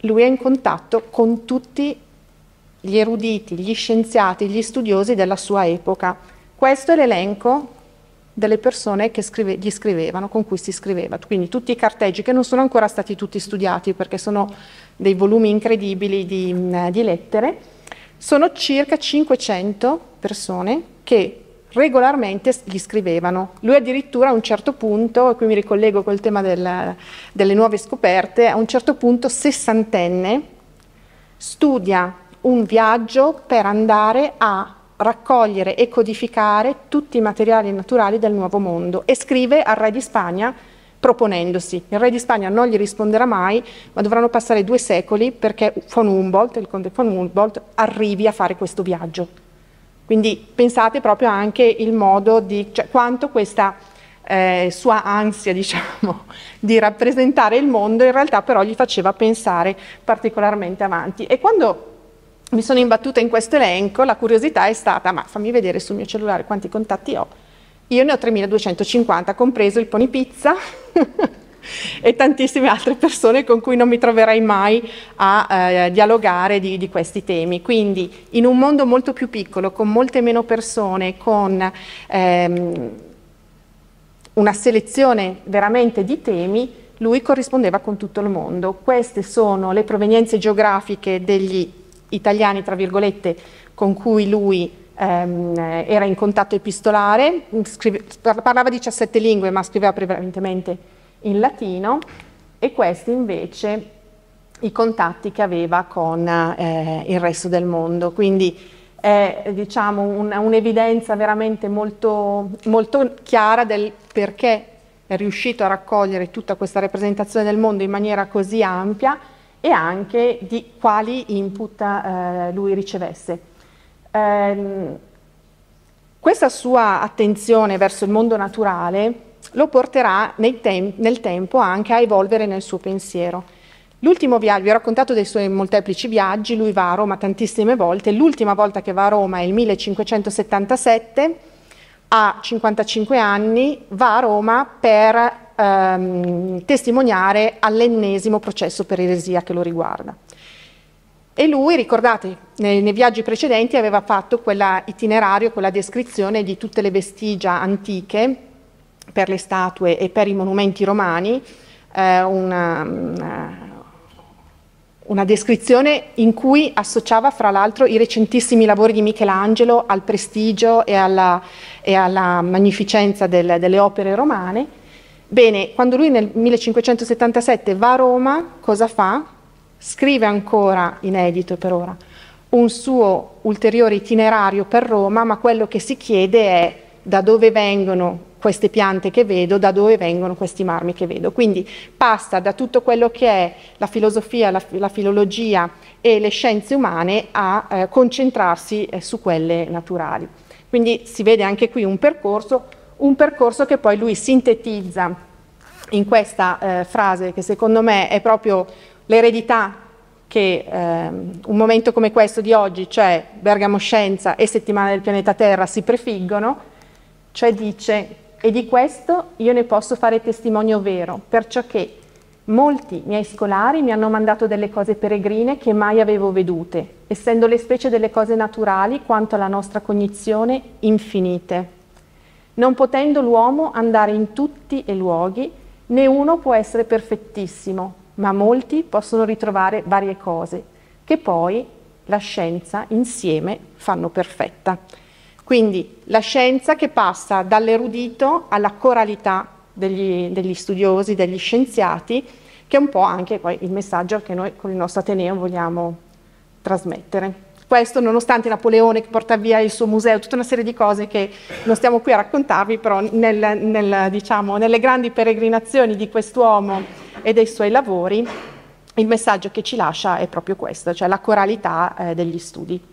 lui è in contatto con tutti gli eruditi, gli scienziati, gli studiosi della sua epoca. Questo è l'elenco delle persone scrive, gli scrivevano, con cui si scriveva. Quindi tutti i carteggi che non sono ancora stati tutti studiati perché sono dei volumi incredibili di, di lettere, sono circa 500 persone che regolarmente gli scrivevano. Lui addirittura a un certo punto, e qui mi ricollego col tema del, delle nuove scoperte, a un certo punto sessantenne studia un viaggio per andare a raccogliere e codificare tutti i materiali naturali del Nuovo Mondo e scrive al re di Spagna proponendosi. Il re di Spagna non gli risponderà mai, ma dovranno passare due secoli perché von Humboldt, il conte von Humboldt, arrivi a fare questo viaggio. Quindi pensate proprio anche il modo di, cioè quanto questa eh, sua ansia, diciamo, di rappresentare il mondo in realtà però gli faceva pensare particolarmente avanti. E quando mi sono imbattuta in questo elenco, la curiosità è stata, ma fammi vedere sul mio cellulare quanti contatti ho. Io ne ho 3250, compreso il Pony Pizza e tantissime altre persone con cui non mi troverai mai a eh, dialogare di, di, questi temi. Quindi in un mondo molto più piccolo, con molte meno persone, con ehm, una selezione veramente di temi, lui corrispondeva con tutto il mondo. Queste sono le provenienze geografiche degli italiani, tra virgolette, con cui lui ehm, era in contatto epistolare, scrive, parlava 17 lingue ma scriveva prevalentemente in latino e questi invece i contatti che aveva con eh, il resto del mondo. Quindi è diciamo, un'evidenza veramente molto, molto chiara del perché è riuscito a raccogliere tutta questa rappresentazione del mondo in maniera così ampia e anche di quali input eh, lui ricevesse. Ehm, questa sua attenzione verso il mondo naturale lo porterà tem nel tempo anche a evolvere nel suo pensiero. L'ultimo viaggio, vi ho raccontato dei suoi molteplici viaggi, lui va a Roma tantissime volte, l'ultima volta che va a Roma è il 1577, ha 55 anni va a Roma per ehm, testimoniare all'ennesimo processo per eresia che lo riguarda. E lui, ricordate, nei, nei, viaggi precedenti aveva fatto quella itinerario, quella descrizione di tutte le vestigia antiche per le statue e per i monumenti romani, eh, una, una, mm, una descrizione in cui associava fra l'altro i recentissimi lavori di Michelangelo al prestigio e alla, e alla magnificenza del, delle opere romane Bene, quando lui nel 1577 va a Roma, cosa fa? Scrive ancora, inedito per ora, un suo ulteriore itinerario per Roma, ma quello che si chiede è da dove vengono queste piante che vedo, da dove vengono questi marmi che vedo. Quindi passa da tutto quello che è la filosofia, la, la filologia e le scienze umane a eh, concentrarsi eh, su quelle naturali. Quindi si vede anche qui un percorso un percorso che poi lui sintetizza in questa eh, frase che secondo me è proprio l'eredità che eh, un momento come questo di oggi, cioè Bergamo Scienza e Settimana del Pianeta Terra, si prefiggono, cioè dice e di questo io ne posso fare testimonio vero, perciò che molti miei scolari mi hanno mandato delle cose peregrine che mai avevo vedute, essendo le specie delle cose naturali quanto alla nostra cognizione infinite non potendo l'uomo andare in tutti i luoghi, né uno può essere perfettissimo, ma molti possono ritrovare varie cose, che poi la scienza insieme fanno perfetta. Quindi la scienza che passa dall'erudito alla coralità degli, degli, studiosi, degli scienziati, che è un po' anche poi il messaggio che noi con il nostro Ateneo vogliamo trasmettere. Questo nonostante Napoleone che porta via il suo museo, tutta una serie di cose che non stiamo qui a raccontarvi, però nel, nel, diciamo, nelle grandi peregrinazioni di quest'uomo e dei suoi lavori il messaggio che ci lascia è proprio questo, cioè la coralità eh, degli studi.